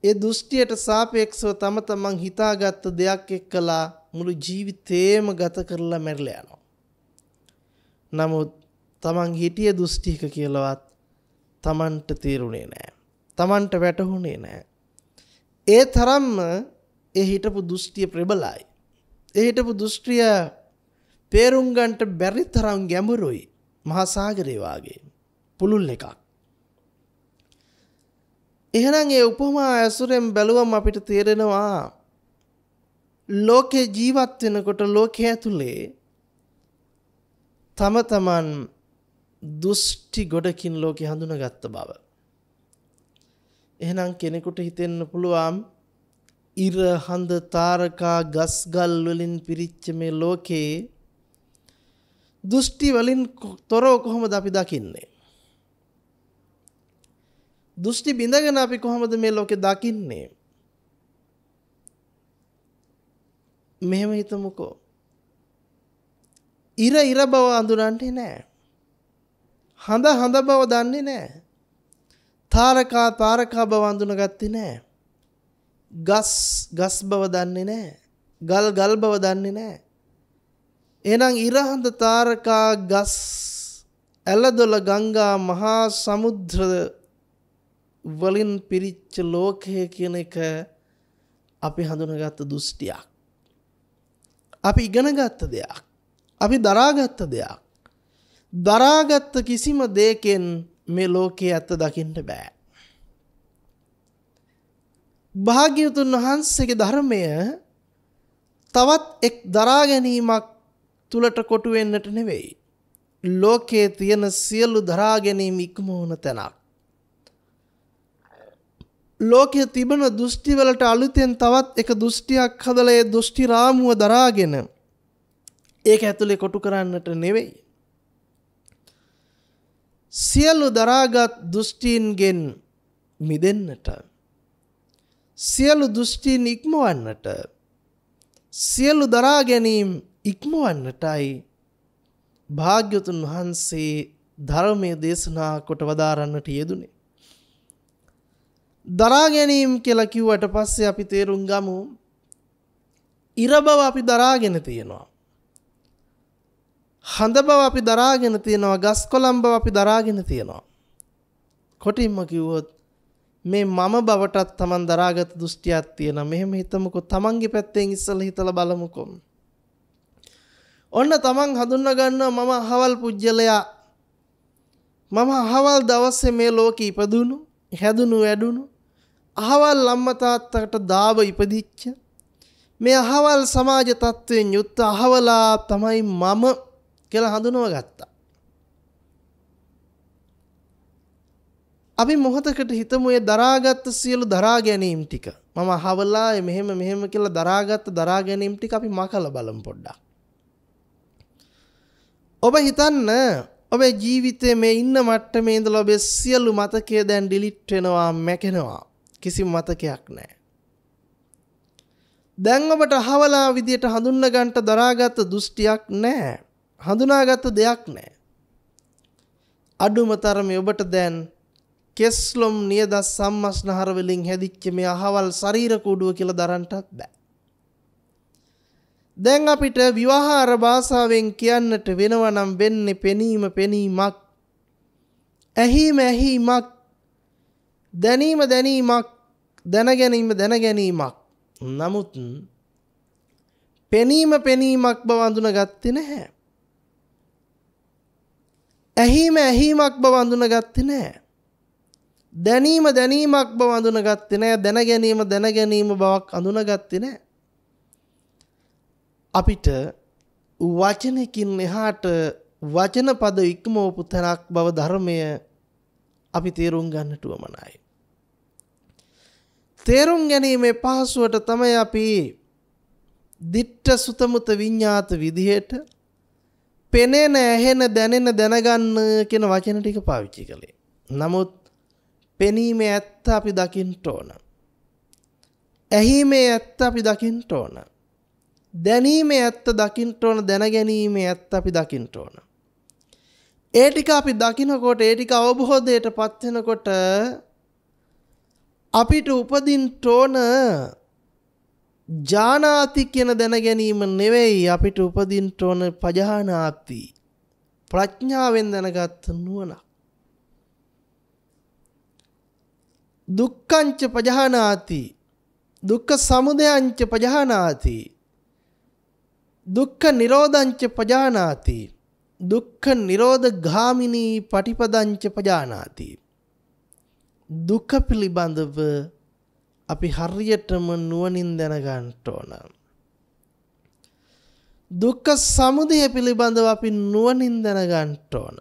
ඒ දෘෂ්ටියට සාපේක්ෂව තම තමන් හිතාගත්ත දෙයක් එක්කලා මුළු ජීවිතේම ගත කරලා මැරිලා යනවා. නමුත් තමන් හිටියේ දෘෂ්ටික කියලාවත් තමන්ට තේරුණේ නැහැ. තමන්ට වැටහුණේ නැහැ. ඒ තරම්ම ඒ හිටපු දෘෂ්ටිය ප්‍රබලයි. එහිටපු දෘෂ්ටිය තේරුම්ගන්ට බැරි තරම් ගැඹුරුයි මහාසාගරයවාගේ පුළුල් එකක්. එහෙනම් ඒ උපමා ඇසුරෙන් බැලුවම් අපිට තේරෙනවා ලෝකේ ජීවත් වෙනකොට ලෝකය ඇතුලේ තම තමන් දෘෂ්ටි ගොඩකින් ලෝකේ හඳුනගත්ත බව. එහෙනම් කෙනෙකුට හිතෙන්න පුළුවන් ඉර හඳ තාරකා ගස්ගල් වලින් පිරිච්ච මේ ලෝකේ දෘෂ්ටි වලින් තොරව කොහොමද අපි දකින්නේ? දෘෂ්ටි බිඳගෙන අපි කොහොමද මේ ලෝකේ දකින්නේ? මෙහෙම හිතමුකෝ. ඉර ඉර බව අඳුරන්නේ නැහැ. හඳ හඳ බව දන්නේ නැහැ. තාරකා තාරකා බව අඳුනගත්තේ නැහැ. ගස් ගස් බව දන්නේ නැහැ. ගල් ගල් බව දන්නේ නැහැ. එහෙනම් ඉරහඳ තාරකා ගස් ඇලදොල ගංගා මහා සමුද්‍ර වලින් පිරිච්ච ලෝකය කියන එක අපි හඳුනගත්ත දෘෂ්ටියක්. අපි ඉගෙනගත්ත දෙයක්. අපි දරාගත්ත දෙයක්. දරාගත්ත කිසිම දෙයකින් මේ ලෝකයේ ඇත්ත දකින්න බෑ. භාග්‍යවතුන් වහන්සේගේ ධර්මය තවත් එක් දරා ගැනීමක් තුලට කොටු වෙන්නට නෙවෙයි. ලෝකයේ තියෙන සියලු දරා ගැනීම ඉක්ම වුණ තැනක්. ලෝකයේ තිබෙන දෘෂ්ටි වලට අලුතෙන් තවත් එක දෘෂ්ටියක් හදලා ඒ දෘෂ්ටි රාමුව දරාගෙන ඒක ඇතුලේ කොටු කරන්නට නෙවෙයි. සියලු දරාගත් දෘෂ්ටීන්ගෙන් මිදෙන්නට සියලු දෘෂ්ටි ඉක්මවන්නට සියලු දරා ගැනීම් ඉක්මවන්නටයි භාග්‍යතුන් වහන්සේ ධර්මය දේශනා කොට වදාරන්නට යෙදුනේ. දරා ගැනීම් කියලා කිව්වට පස්සේ අපි තේරුම් ගමු ඉර බව අපි දරාගෙන තියෙනවා. හඳ බව අපි දරාගෙන තියෙනවා ගස් කොළම් බව අපි දරාගෙන තියෙනවා. කොටින්ම කිව්වොත් මේ මම බවටත් Taman දරාගත් දෘෂ්ටියක් තියෙනවා. මෙහෙම හිතමුකෝ Tamanගේ පැත්තෙන් ඉස්සලා හිතලා බලමුකෝ. ඔන්න Taman හඳුනා ගන්නවා මම අහවල් පුජ්‍යලයා. මම අහවල් දවසේ මේ ලෝකෙ ඉපදුණු, හැදුණු, වැඩුණු. අහවල් අම්මා තාත්තට දාව ඉපදිච්ච. මේ අහවල් සමාජ තත්වයෙන් යුත් අහවලා තමයි මම කියලා හඳුනවගත්තා. අපි මොහොතකට හිතමු ඒ දරාගත්ත සියලු දරා ගැනීම් ටික මම හවලා මෙහෙම මෙහෙම කියලා දරාගත්ත දරා ගැනීම් ටික අපි මකල බලමු පොඩ්ඩක්. ඔබ හිතන්න ඔබේ ජීවිතේ මේ ඉන්න මට්ටමේ ඉඳලා ඔබේ සියලු මතකය දැන් ඩිලීට් වෙනවා මැකෙනවා. කිසිම මතකයක් නැහැ. දැන් ඔබට හවලා විදියට හඳුන්න ගන්නට දරාගත්ත දෘෂ්ටියක් නැහැ. හඳුනාගත්ත දෙයක් නැහැ. අඩුම තරමේ ඔබට දැන් කෙස්ලොම් නියදස් සම්මස්නහර වලින් හැදිච්ච මේ අහවල් ශරීර කූඩුව කියලා දරන්නටත් බෑ. දැන් අපිට විවාහාර භාෂාවෙන් කියන්නට වෙනවා නම් වෙන්නේ පෙනීම පෙනීමක් ඇහිම ඇහිමක් දැනීම දැනීමක් දැනගැනීම දැනගැනීමක් නමුත් පෙනීම පෙනීමක් බව අඳුනගත්තේ නැහැ ඇහිම ඇහිමක් බව අඳුනගත්තේ නැහැ දැනීම දැනීමක් බව අඳුනගත්තේ නැහැ දැන ගැනීම දැන ගැනීම බවක් අඳුනගත්තේ නැහැ අපිට වචනකින් එහාට වචන පද ඉක්මවපු තැනක් බව ධර්මය අපි තේරුම් ගන්නට වමනයි තේරුම් ගැනීමේ පහසුවට තමයි අපි දිට්ඨ සුතමුත විඤ්ඤාත විදිහට පෙනෙන ඇහෙන දැනෙන දැනගන්න කියන වචන ටික පාවිච්චි කළේ නමුත් පෙනීමේ ඇත්ත අපි දකින්න ඕන. ඇහිීමේ ඇත්ත අපි දකින්න ඕන. දැනීමේ ඇත්ත දකින්න ඕන දැනගැනීමේ ඇත්ත අපි දකින්න ඕන. ඒ ටික අපි දකිනකොට ඒ ටික අවබෝධයට පත් වෙනකොට අපිට උපදින්න ඕන ජානාති කියන දැනගැනීම නෙවෙයි අපිට උපදින්න ඕන පජානාති. ප්‍රඥාවෙන් දැනගත් නුවණක්. දුක්ඛංච පජහනාති දුක්ඛ සමුදයංච පජහනාති දුක්ඛ නිරෝධංච පජහනාති දුක්ඛ නිරෝධ ගාමිනී පටිපදංච පජානාති දුක පිළිබඳව අපි හරියටම නුවණින් දැනගන්න ඕන දුක්ඛ සමුදය පිළිබඳව අපි නුවණින් දැනගන්න ඕන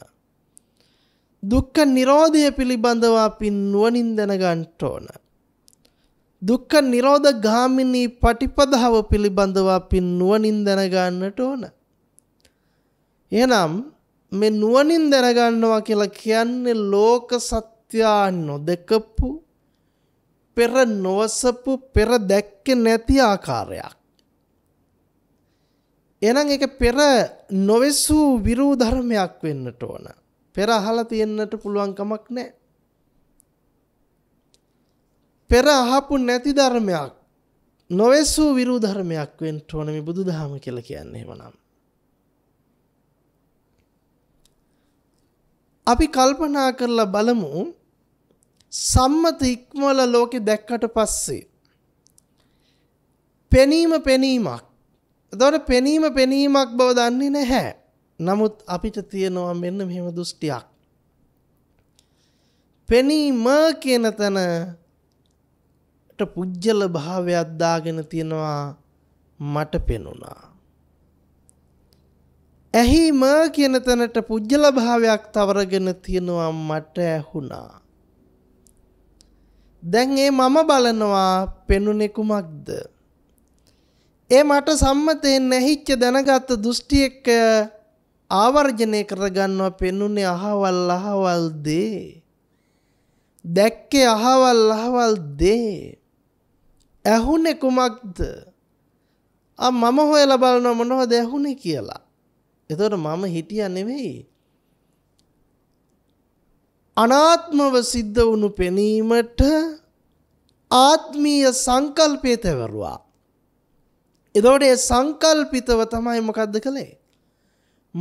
දුක්ඛ නිරෝධය පිළිබඳව අපි නුවණින් දැනගන්න ඕන. දුක්ඛ නිරෝධ ගාමිනී පටිපදාව පිළිබඳව අපි නුවණින් දැනගන්නට ඕන. එහෙනම් මේ නුවණින් දැනගන්නවා කියලා කියන්නේ ලෝක සත්‍යා නොදකපු පෙර නොවසපු පෙර දැක්කේ නැති ආකාරයක්. එහෙනම් ඒක පෙර නොවසූ විරූ ධර්මයක් වෙන්නට ඕන. පෙර අහලා තියෙන්නට පුළුවන් කමක් නැහැ. පෙර අහපු නැති ධර්මයක් නොවැසූ විරු ධර්මයක් වෙන්න ඕන මේ බුදුදහම කියලා කියන්නේ එහෙමනම්. අපි කල්පනා කරලා බලමු සම්මත ඉක්මවල ලෝකෙ දැක්කට පස්සේ පෙනීම පෙනීමක් එතකොට පෙනීම පෙනීමක් බව දන්නේ නැහැ. නමුත් අපිට තියෙනවා මෙන්න මෙහෙම දෘෂ්ටියක්. පෙනීම කියන තැනට පුජ්‍යල භාවයක් දාගෙන තියෙනවා මට පෙනුණා. ඇහිම කියන තැනට පුජ්‍යල භාවයක් තවරගෙන තියෙනවා මට ඇහුණා. දැන් ඒ මම බලනවා පෙනුනේ කුමක්ද? ඒ මට සම්මතයෙන් නැහිච්ච දැනගත් දෘෂ්ටි එක්ක ආවර්ජනය කරගන්නවා පෙන්නුනේ අහවල් අහවල් දේ. දැක්කේ අහවල් අහවල් දේ. ඇහුනේ කුමක්ද? ආ මම හොයලා බලනවා මොනවද ඇහුනේ කියලා. එතකොට මම හිටියා නෙවෙයි. අනාත්මව සිද්ධ වුණු පෙනීමට ආත්මීය සංකල්පය තැවරුවා. එතකොට ඒ සංකල්පිතව තමයි මොකද්ද කළේ?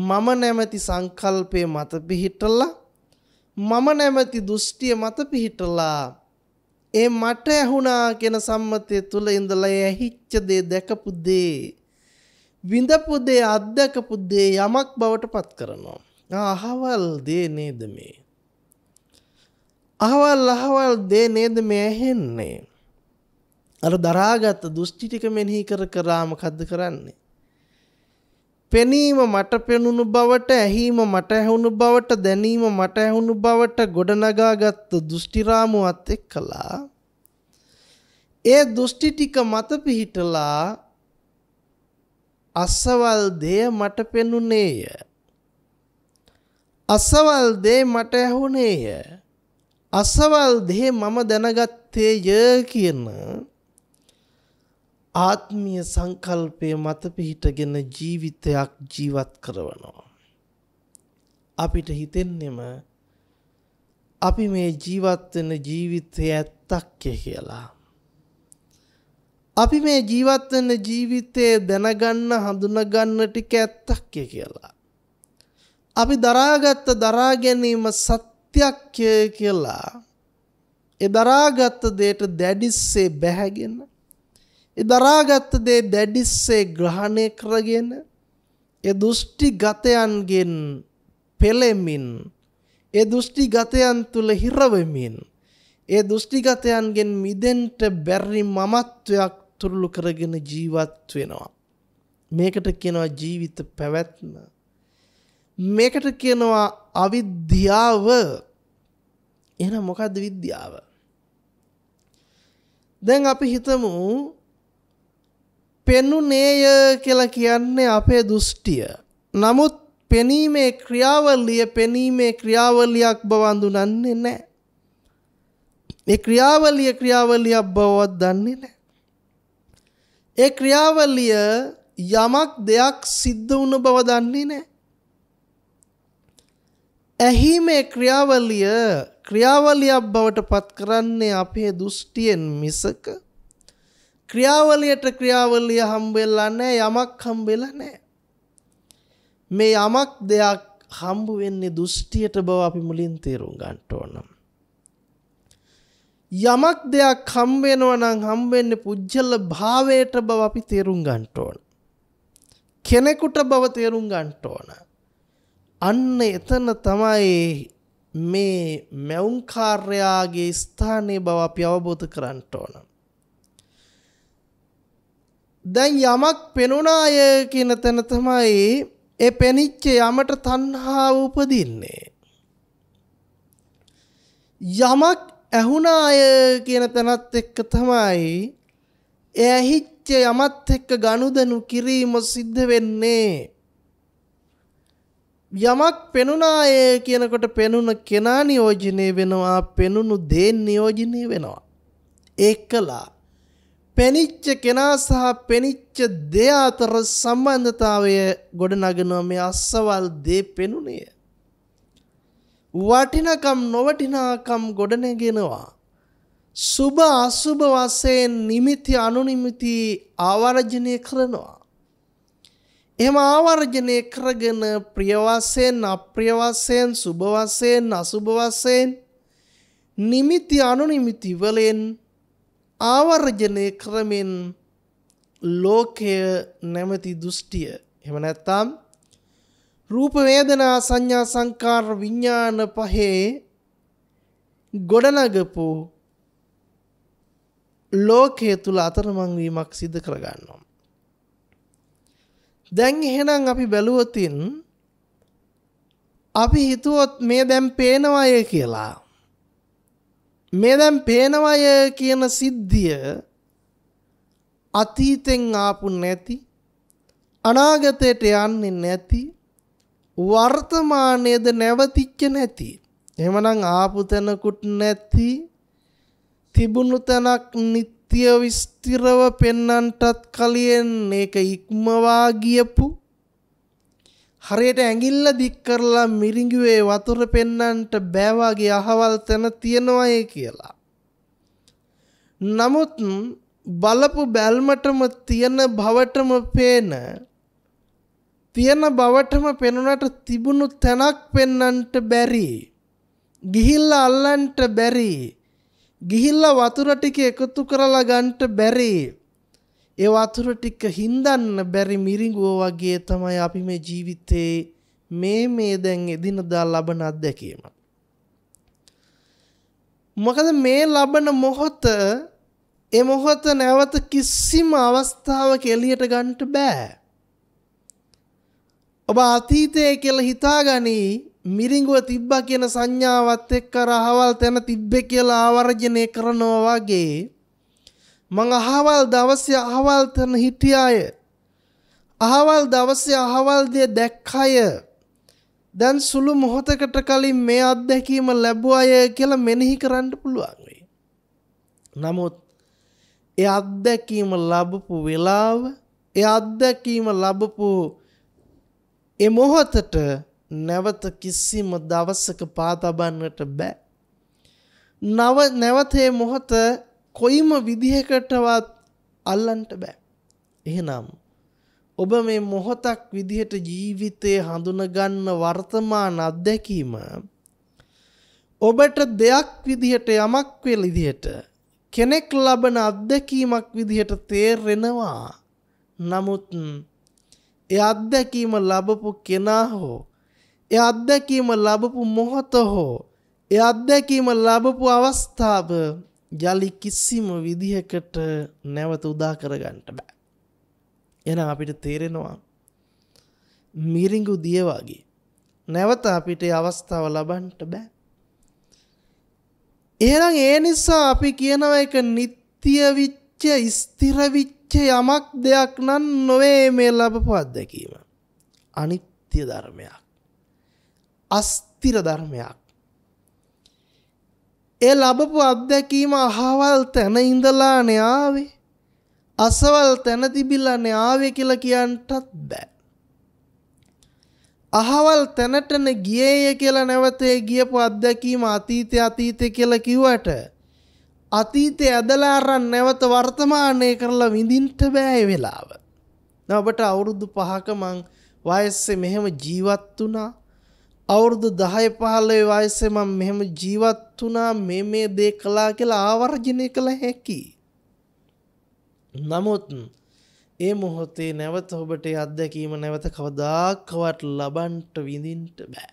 මම නැමැති සංකල්පය මත පිහිටලා මම නැමැති දෘෂ්ටිය මත පිහිටලා ඒ මට ඇහුණා කියන සම්මතය තුල ඉඳලා ඇහිච්ච දේ දැකපු දේ විඳපු දේ අත්දකපු දේ යමක් බවට පත් කරනවා. අහවල් දේ නේද මේ? අහවල් අහවල් දේ නේද මේ ඇහෙන්නේ? අර දරාගත් දෘෂ්ටි ටික මෙනෙහි කර කරාම කද්ද කරන්නේ? පෙනීම මට පෙනුණු බවට ඇහිීම මට ඇහුණු බවට දැනීම මට ඇහුණු බවට ගොඩනගාගත්තු දෘෂ්ටිරාමුවත් එක් කළා. ඒ දෘෂ්ටි ටික මත පිහිටලා අසවල් දෙය මට පෙනුනේය. අසවල් දේ මට ඇහුණේය. අසවල් දේ මම දැනගත්තේය කියන ආත්මීය සංකල්පය මත පිහිටගෙන ජීවිතයක් ජීවත් කරවනවා. අපිට හිතෙන්නෙම අපි මේ ජීවත් වෙන ජීවිතය ඇත්තක් කියලා. අපි මේ ජීවත් වෙන ජීවිතේ දැනගන්න හඳුනගන්න ටික ඇත්තක් කියලා. අපි දරාගත්ත දරා ගැනීම සත්‍යක්ය කියලා. ඒ දරාගත්ත දෙයට දැඩිස්සේ බැහැගෙන ඒ දරාගත් දේ දැඩිස්සේ ග්‍රහණය කරගෙන ඒ දෘෂ්ටි ගතයන්ගෙන් පෙළෙමින් ඒ දෘෂ්ටි ගතයන් තුල හිරවෙමින් ඒ දෘෂ්ටි ගතයන්ගෙන් මිදෙන්ට බැරි මමත්වයක් තුරුළු කරගෙන ජීවත් වෙනවා. මේකට කියනවා ජීවිත පැවැත්ම. මේකට කියනවා අවිද්‍යාව. එහෙනම් මොකද්ද විද්‍යාව? දැන් අපි හිතමු පෙනුනේය කියලා කියන්නේ අපේ දෘෂ්ටිය. නමුත් පෙනීමේ ක්‍රියාවලිය පෙනීමේ ක්‍රියාවලියක් බව අඳුනන්නේ නැහැ. මේ ක්‍රියාවලිය ක්‍රියාවලියක් බවවත් දන්නේ නැහැ. ඒ ක්‍රියාවලිය යමක් දෙයක් සිද්ධ වුණ බව දන්නේ නැහැ. ඇහිමේ ක්‍රියාවලිය ක්‍රියාවලියක් බවට පත් කරන්නේ අපේ දෘෂ්ටියෙන් මිසක ක්‍රියාවලියට ක්‍රියාවලිය හම්බෙලා නැහැ යමක් හම්බෙලා නැහැ. මේ යමක් දෙයක් හම්බ වෙන්නේ දෘෂ්ටියට බව අපි මුලින් තේරුම් ගන්න ඕන. යමක් දෙයක් හම්බ වෙනවා නම් හම්බ වෙන්නේ පුජ්‍යල භාවයට බව අපි තේරුම් ගන්න ඕන. කෙනෙකුට බව තේරුම් ගන්න ඕන. අන්න එතන තමයි මේ මෞං කාර්යාගේ ස්ථානයේ බව අපි අවබෝධ කරගන්න ඕන. දැන් යමක් පෙනුනාය කියන තැන තමයි ඒ පෙනිච්ච යමට තණ්හාව උපදින්නේ. යමක් ඇහුණාය කියන තැනත් එක්ක තමයි ඇහිච්ච යමත් එක්ක ගනුදෙනු කිරීම සිද්ධ වෙන්නේ. යමක් පෙනුනාය කියනකොට පෙනුන කෙනා නියෝජනය වෙනවා පෙනුණු දේ නියෝජනය වෙනවා. ඒකලා පෙනිච්ච කෙනා සහ පෙනිච්ච දෙය අතර සම්බන්ධතාවය ගොඩනගනවා මේ අස්සවල් දේ පෙනුනේ. වටිනකම් නොවටිනාකම් ගොඩනගෙනවා. සුභ අසුභ වශයෙන් නිමිති අනුනිමිති ආවර්ජනය කරනවා. එහෙම ආවර්ජනය කරගෙන ප්‍රිය වශයෙන් අප්‍රිය වශයෙන් සුභ වශයෙන් අසුභ වශයෙන් නිමිති අනුනිමිති වලින් ආවර්ජනය කරමින් ලෝකය නැමැති දෘෂ්ටිය එහෙම නැත්නම් රූප වේදනා සංඥා සංකාර විඥාන පහේ ගොඩනගපු ලෝකයේ තුල අතරමං වීමක් සිදු කර ගන්නවා. දැන් එහෙනම් අපි බැලුවොතින් අපි හිතුවොත් මේ දැන් පේනවාය කියලා. මේ දැන් පේනවය කියන සිද්ධිය අතීතෙන් ආපු නැති අනාගතයට යන්නේ නැති වර්තමානයේද නැවතිච්ච නැති එහෙමනම් ආපු තැනකුත් නැති තිබුණු තැනක් නිට්ටය විස්තරව පෙන්වන්නටත් කලින් ඒක ඉක්මවා ගියපු හරියට ඇඟිල්ල දික් කරලා මිරිඟුවේ වතුර පෙන්නන්ට බෑවාගේ අහවල් තැන තියෙනවාය කියලා. නමුත් බලපු බැල්මටම තියෙන භවටම පේන තියෙන බවටම පෙනුනට තිබුණු තැනක් පෙන්නන්ට බැරි. ගිහිල්ලා අල්ලන්ට බැරි. ගිහිල්ලා වතුර ටික එකතු කරලා ගන්නට බැරි. ඒ වතුර ටික හින්දන්න බැරි මිරිඟුව වගේ තමයි අපි මේ ජීවිතේ මේ මේ දැන් එදිනදා ලබන අත්දැකීම. මොකද මේ ලබන මොහොත ඒ මොහොත නැවත කිසිම අවස්ථාවක එළියට ගන්නට බෑ. ඔබ අතීතයේ කියලා හිතාගනි මිරිඟුව තිබ්බා කියන සංඥාවත් එක්ක රහවල් තැන තිබ්බේ කියලා ආවර්ජනය කරනවා වගේ මං අහවල් දවසේ අහවල් තන හිටියාය. අහවල් දවසේ අහවල් දේ දැක්කය. දැන් සුළු මොහොතකට කලින් මේ අත්දැකීම ලැබුවාය කියලා මෙනෙහි කරන්න පුළුවන් වෙයි. නමුත් ඒ අත්දැකීම ලැබපු වෙලාව, ඒ අත්දැකීම ලැබපු ඒ මොහොතට නැවත කිසිම දවසක පාතබන්නට බෑ. නව නැවතේ මොහොත කොයිම විදිහකටවත් අල්ලන්ට බෑ. එහෙනම් ඔබ මේ මොහොතක් විදිහට ජීවිතය හඳුනගන්න වර්තමාන අත්දැකීම ඔබට දෙයක් විදිහට යමක් වෙලිදිහට කෙනෙක් ලබන අත්දැකීමක් විදිහට තේරෙනවා නමුත් එ අත්දැකීම ලබපු කෙනා හෝ එ අත්දැකීම ලබපු මොහොත හෝ එ අත්දැකීම ලබපු අවස්ථාව යලි කිසිම විදිහකට නැවත උදා කරගන්නට බෑ. එන අපිට තේරෙනවා මිරිඟු දියවාගේ නැවත අපිට අවස්ථාව ලබන්ට බෑ. එහනම් ඒ නිසා අපි කියනව එක නිත්‍යවිච්ච ස්තිරවිච්ච යමක් දෙයක් නම් නොවේ මේ ලබපු අත්දැකීම. අනිත්‍ය ධර්මයක්. අස්තිර ධර්මයක්. ඒ ලබපු අත්දැකීම අහවල් තැන ඉඳලානේ ආවේ. අසවල් තැන තිබිලානේ ආවේ කියලා කියන්නටත් බෑ. අහවල් තැනටන ගියේය කියලා නැවතේ ගියපු අත්දැකීම අතීතය අතීතය කියලා කිව්වට අතීතය ඇදලා අරන් නැවත වර්තමානය කරලා විඳින්ට බෑ වෙලාව. දැන් ඔබට අවුරුදු 5ක මං වයස්සේ මෙහෙම ජීවත් වුණා. අවුරුදු 10 15 වයසේ මම මෙහෙම ජීවත් වුණා මේ මේ දේ කළා කියලා ආවර්ජිනේ කළ හැකි. නමුත් ඒ මොහොතේ නැවත ඔබට අත්දැකීම නැවත කවදාකවත් ලබන්ට විඳින්න බෑ.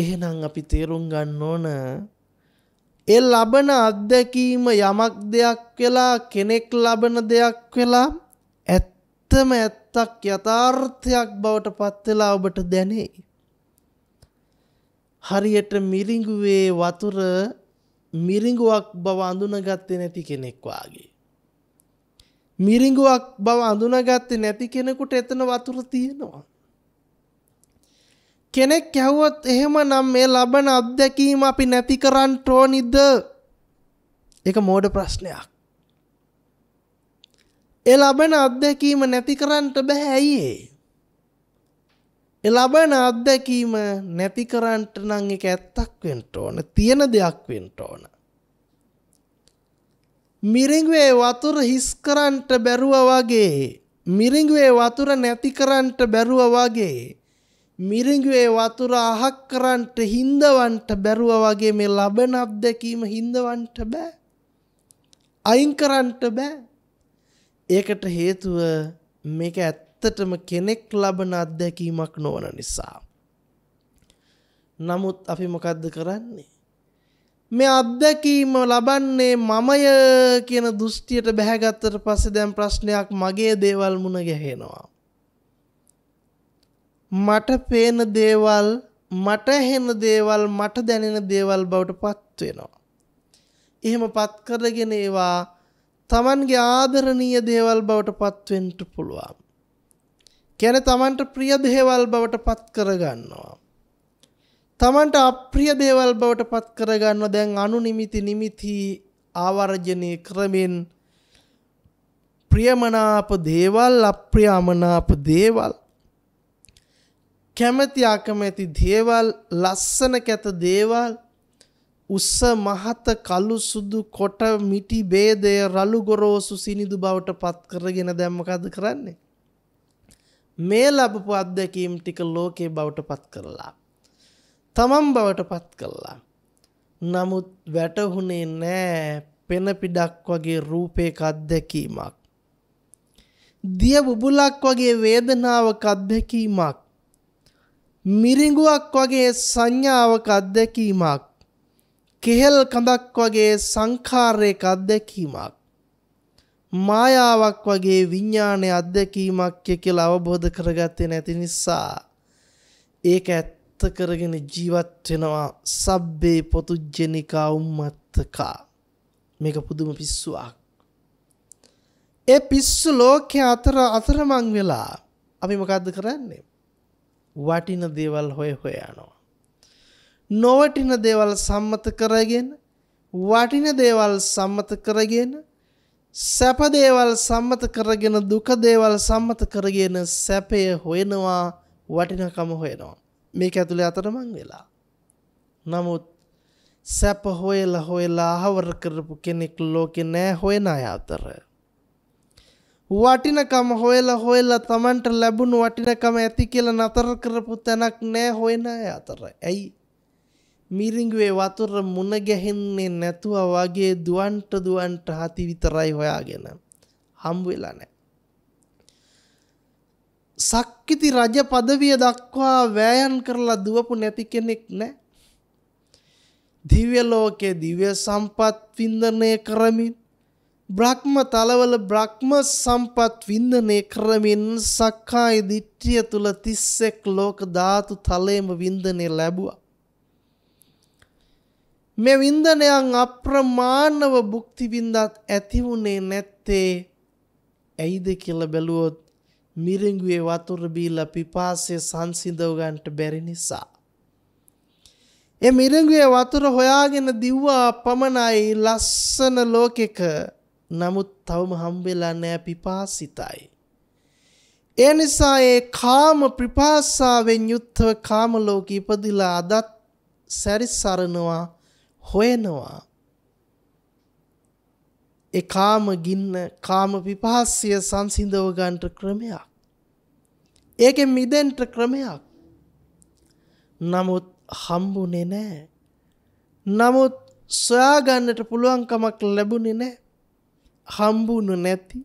එහෙනම් අපි තේරුම් ගන්න ඕන ඒ ලබන අත්දැකීම යමක් දෙයක් වෙලා කෙනෙක් ලබන දෙයක් වෙලා ඇත්තම ඇත්ත ඇත්තක් යථාර්ථයක් බවට පත්වෙලා ඔබට දැනේ. හරියට මිරිඟුවේ වතුර මිරිඟුවක් බව අඳුනගත්තේ නැති කෙනෙක් වාගේ. මිරිඟුවක් බව අඳුනගත්තේ නැති කෙනෙකුට එතන වතුර තියෙනවා. කෙනෙක් ඇහුවොත් එහෙමනම් මේ ලබන අත්දැකීම අපි නැති කරන්න ඕනිද? ඒක මෝඩ ප්‍රශ්නයක්. ඒ ලබන අත්දැකීම නැති කරන්නට බෑ ඇයි ඒ ලබන අත්දැකීම නැති කරන්නට නම් එක ඇත්තක් වෙන්න ඕන තියෙන දෙයක් වෙන්න ඕන මිරිඟුවේ වතුර හිස් කරන්නට බැරුව වගේ මිරිඟුවේ වතුර නැති කරන්නට බැරුව වගේ මිරිඟුවේ වතුර අහක් කරන්නට හින්දවන්ට බැරුව වගේ මේ ලබන අත්දැකීම හින්දවන්ට බෑ අයින් කරන්නට බෑ ඒකට හේතුව මේක ඇත්තටම කෙනෙක් ලබන අත්දැකීමක් නොවන නිසා. නමුත් අපි මොකද්ද කරන්නේ? මේ අත්දැකීම ලබන්නේ මමය කියන දෘෂ්ටියට බැහැගත්තට පස්සේ දැන් ප්‍රශ්නයක් මගේ දේවල් මුණ ගැහෙනවා. මට පේන දේවල් මට හෙන දේවල් මට දැනෙන දේවල් බවට පත් වෙනවා. එහෙම පත් කරගෙන ඒවා තමන්ගේ ආදරණීය දේවල් බවට පත්වෙන්න පුළුවන්. කියන්නේ තමන්ට ප්‍රිය දේවල් බවට පත් කරගන්නවා. තමන්ට අප්‍රිය දේවල් බවට පත් කරගන්න දැන් අනුනිමිති නිමිති ආවර්ජනය කරමින් ප්‍රියමනාප දේවල් අප්‍රියමනාප දේවල් කැමැති අකමැති දේවල් ලස්සන කැත දේවල් උස්ස මහත කළු සුදු කොට මිටි ભેදය රළු ගොරෝසු සිනිඳු බවට පත් කරගෙන දැන් මොකද කරන්නේ මේ ලැබපු අත්දැකීම් ටික ලෝකේ බවට පත් කරලා තමන් බවට පත් කළා නමුත් වැටහුනේ නෑ පෙන පිටක් වගේ රූපයක අත්දැකීමක් දිය බුබුලක් වගේ වේදනාවක් අත්දැකීමක් මිරිඟුවක් වගේ සංඥාවක් අත්දැකීමක් කෙහෙල් කඳක් වගේ සංඛාරයක අත්දැකීමක් මායාවක් වගේ විඤ්ඤාණය අත්දැකීමක් කියලා අවබෝධ කරගත්තේ නැති නිසා ඒක ඇත්ත කරගෙන ජීවත් වෙනවා සබ්බේ පොතුජ්ජනිකා උම්මත්තකා මේක පුදුම පිස්සුවක් ඒ පිස්සු ලෝකයේ අතර අතරමං වෙලා අපි මොකද්ද කරන්නේ වටින දේවල් හොය හොය යනවා නොවටින දේවල් සම්මත කරගෙන වටින දේවල් සම්මත කරගෙන සැප දේවල් සම්මත කරගෙන දුක දේවල් සම්මත කරගෙන සැපය හොයනවා වටිනකම හොයනවා මේක ඇතුලේ අතරමං වෙලා නමුත් සැප හොයලා හොයලා අහවර කරපු කෙනෙක් ලෝකේ නෑ හොයන අය අතර වටිනකම හොයලා හොයලා Tamanට ලැබුණු වටිනකම ඇති කියලා නතර කරපු තැනක් නෑ හොයන අය අතර ඇයි මිරිඟුවේ වතුර මුණ ගැහෙන්නේ නැතුව වගේ දුවන්ට දුවන්ට හති විතරයි හොයාගෙන හම් වෙලා නැහැ. සක්විති රජ পদවිය දක්වා වෑයම් කරලා දුවපු නැති කෙනෙක් නැහැ. දිව්‍ය ලෝකයේ දිව්‍ය සම්පත් වින්දනය කරමින් බ්‍රහ්ම තලවල බ්‍රහ්ම සම්පත් වින්දනය කරමින් සක්කාය දිට්ඨිය තුල 31 ලෝක ධාතු තලයේම වින්දනය ලැබුවා. මේ වින්දනයන් අප්‍රමාණව භුක්තිවින්දත් ඇති වුණේ නැත්තේ ඇයිද කියලා බැලුවොත් මිරිඟුවේ වතුර බීලා පිපාසය සංසිඳව ගන්නට බැරි නිසා. ඒ මිරිඟුවේ වතුර හොයාගෙන දිව්වා පමණයි ලස්සන ලෝකෙක. නමුත් තවම හම්බෙලා නෑ පිපාසිතයි. ඒ නිසා ඒ කාම පිපාසාවෙන් යුක්තව කාම ලෝකෙ ඉපදිලා අදත් සැරිසරනවා. හොයනවා ඒ කාම ගින්න කාම විපාස්ය සංසිඳව ගන්නට ක්‍රමයක්. ඒකෙන් මිදෙන්ට ක්‍රමයක්. නමුත් හම්බුනේ නැහැ. නමුත් සොයා ගන්නට පුළුවන්කමක් ලැබුණේ නැහැ. හම්බුණු නැති.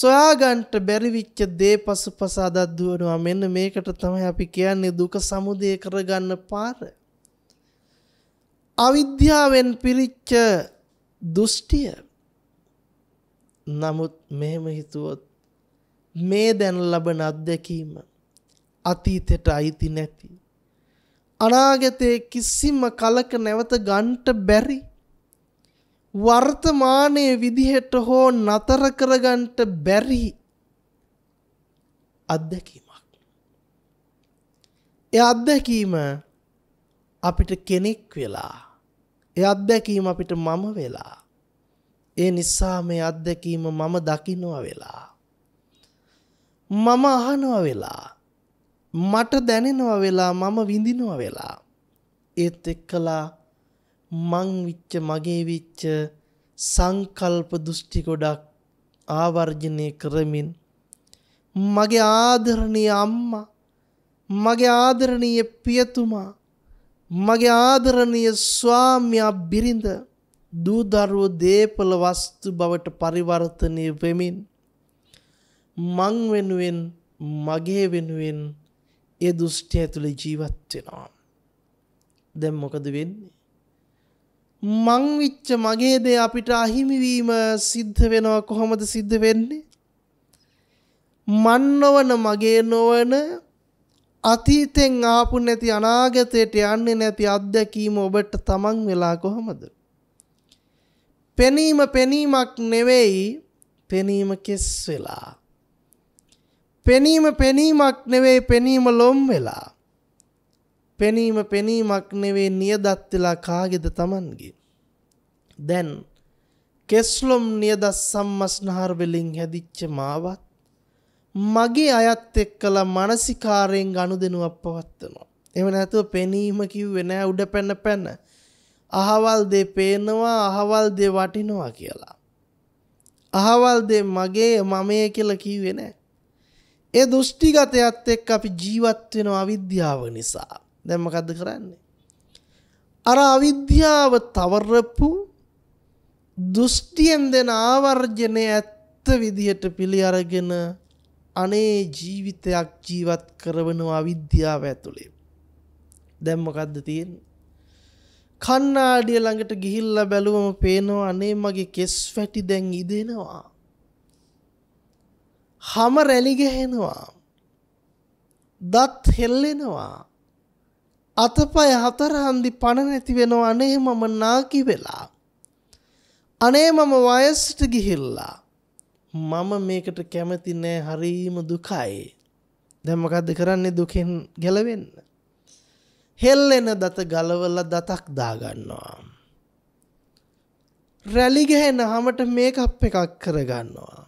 සොයා ගන්නට බැරි විච්ච දේ පසුපස අදද්දුවනවා. මෙන්න මේකට තමයි අපි කියන්නේ දුක සමුදය කරගන්න පාර. අවිද්‍යාවෙන් පිරිච්ච දෘෂ්ටිය නමුත් මෙහෙම හිතුවොත් මේ දැන් ලබන අත්දැකීම අතීතයට අයිති නැති අනාගතයේ කිසිම කලක නැවත ගන්ට බැරි වර්තමානයේ විදිහට හෝ නතර කරගන්ට බැරි අත්දැකීමක් ඒ අත්දැකීම අපිට කෙනෙක් වෙලා ඒ අත්දැකීම අපිට මම වෙලා. ඒ නිසා මේ අත්දැකීම මම දකිනවා වෙලා. මම අහනවා වෙලා. මට දැනෙනවා වෙලා මම විඳිනවා වෙලා. ඒත් එක්කලා මං විච්ච මගේ විච්ච සංකල්ප දෘෂ්ටි ගොඩක් ආවර්ජනය කරමින් මගේ ආදරණීය අම්මා මගේ ආදරණීය පියතුමා මගේ ආදරණීය ස්වාමියා බිරිඳ දූදරුව දේපල වස්තු බවට පරිවර්තනය වෙමින් මං වෙනුවෙන් මගේ වෙනුවෙන් ඒ දුෂ්ටය ඇතුළේ ජීවත් වෙනවා. දැන් මොකද වෙන්නේ? මං විච්ච මගේ දේ අපිට අහිමි වීම සිද්ධ වෙනවා කොහොමද සිද්ධ වෙන්නේ? මන් නොවන මගේ නොවන අතීතෙන් ආපු නැති අනාගතයට යන්නේ නැති අත්දැකීම ඔබට තමන් වෙලා කොහොමද? පෙනීම පෙනීමක් නෙවෙයි පෙනීම කෙස් වෙලා. පෙනීම පෙනීමක් නෙවෙයි පෙනීම ලොම් වෙලා. පෙනීම පෙනීමක් නෙවෙයි නියදත් වෙලා කාගේද Tamanගේ. දැන් කෙස්ලොම් නියදස් සම්මස්නහර වලින් හැදිච්ච මාවත් මගේ අයත් එක්කලා මනසිකාරයෙන් ගණු දෙනුවක් පවත්වනවා. එම නැතුව පෙනීම කිව්වෙ නෑ උඩ පැන්න පැන්න. අහවල් දේ පේනවා අහවල් දේ වටිනවා කියලා. අහවල් දේ මගේ මමය කියලා කිව්වෙ නෑ. ඒ දෘෂ්ටිගතයත් එක් අපි ජීවත් වෙන අවිද්‍යාව නිසා දැම්මකක්ද කරන්නේ. අර අවිද්‍යාව තවරපු දෘෂ්ටියෙන් දෙන ආවර්ජනය ඇත්ත විදිහට පිළි අරගෙන අනේ ජීවිතයක් ජීවත් කරවනවා විද්‍යාව ඇතුළේ දැම්මකක්ද තියෙන් කන්නාඩිය ළඟට ගිහිල්ල බැලුවම පේනවා අනේ මගේ කෙස් වැටි දැන් ඉදෙනවා හම රැලිගැහෙනවා දත් හෙල්ලෙනවා අතපය හතරහන්දි පණ නැති වෙනවා අනේ මම නාකි වෙලා අනේ මම වයස්ට ගිහිල්ලා මම මේකට කැමති නෑ හරීම දුකයි. දැම්මකක්ද කරන්නේ දුකෙන් ගැලවෙන්න. හෙල්ලෙන දත ගලවල දතක් දාගන්නවා. රැලිගැහෙන හමට මේකප් එකක් කරගන්නවා.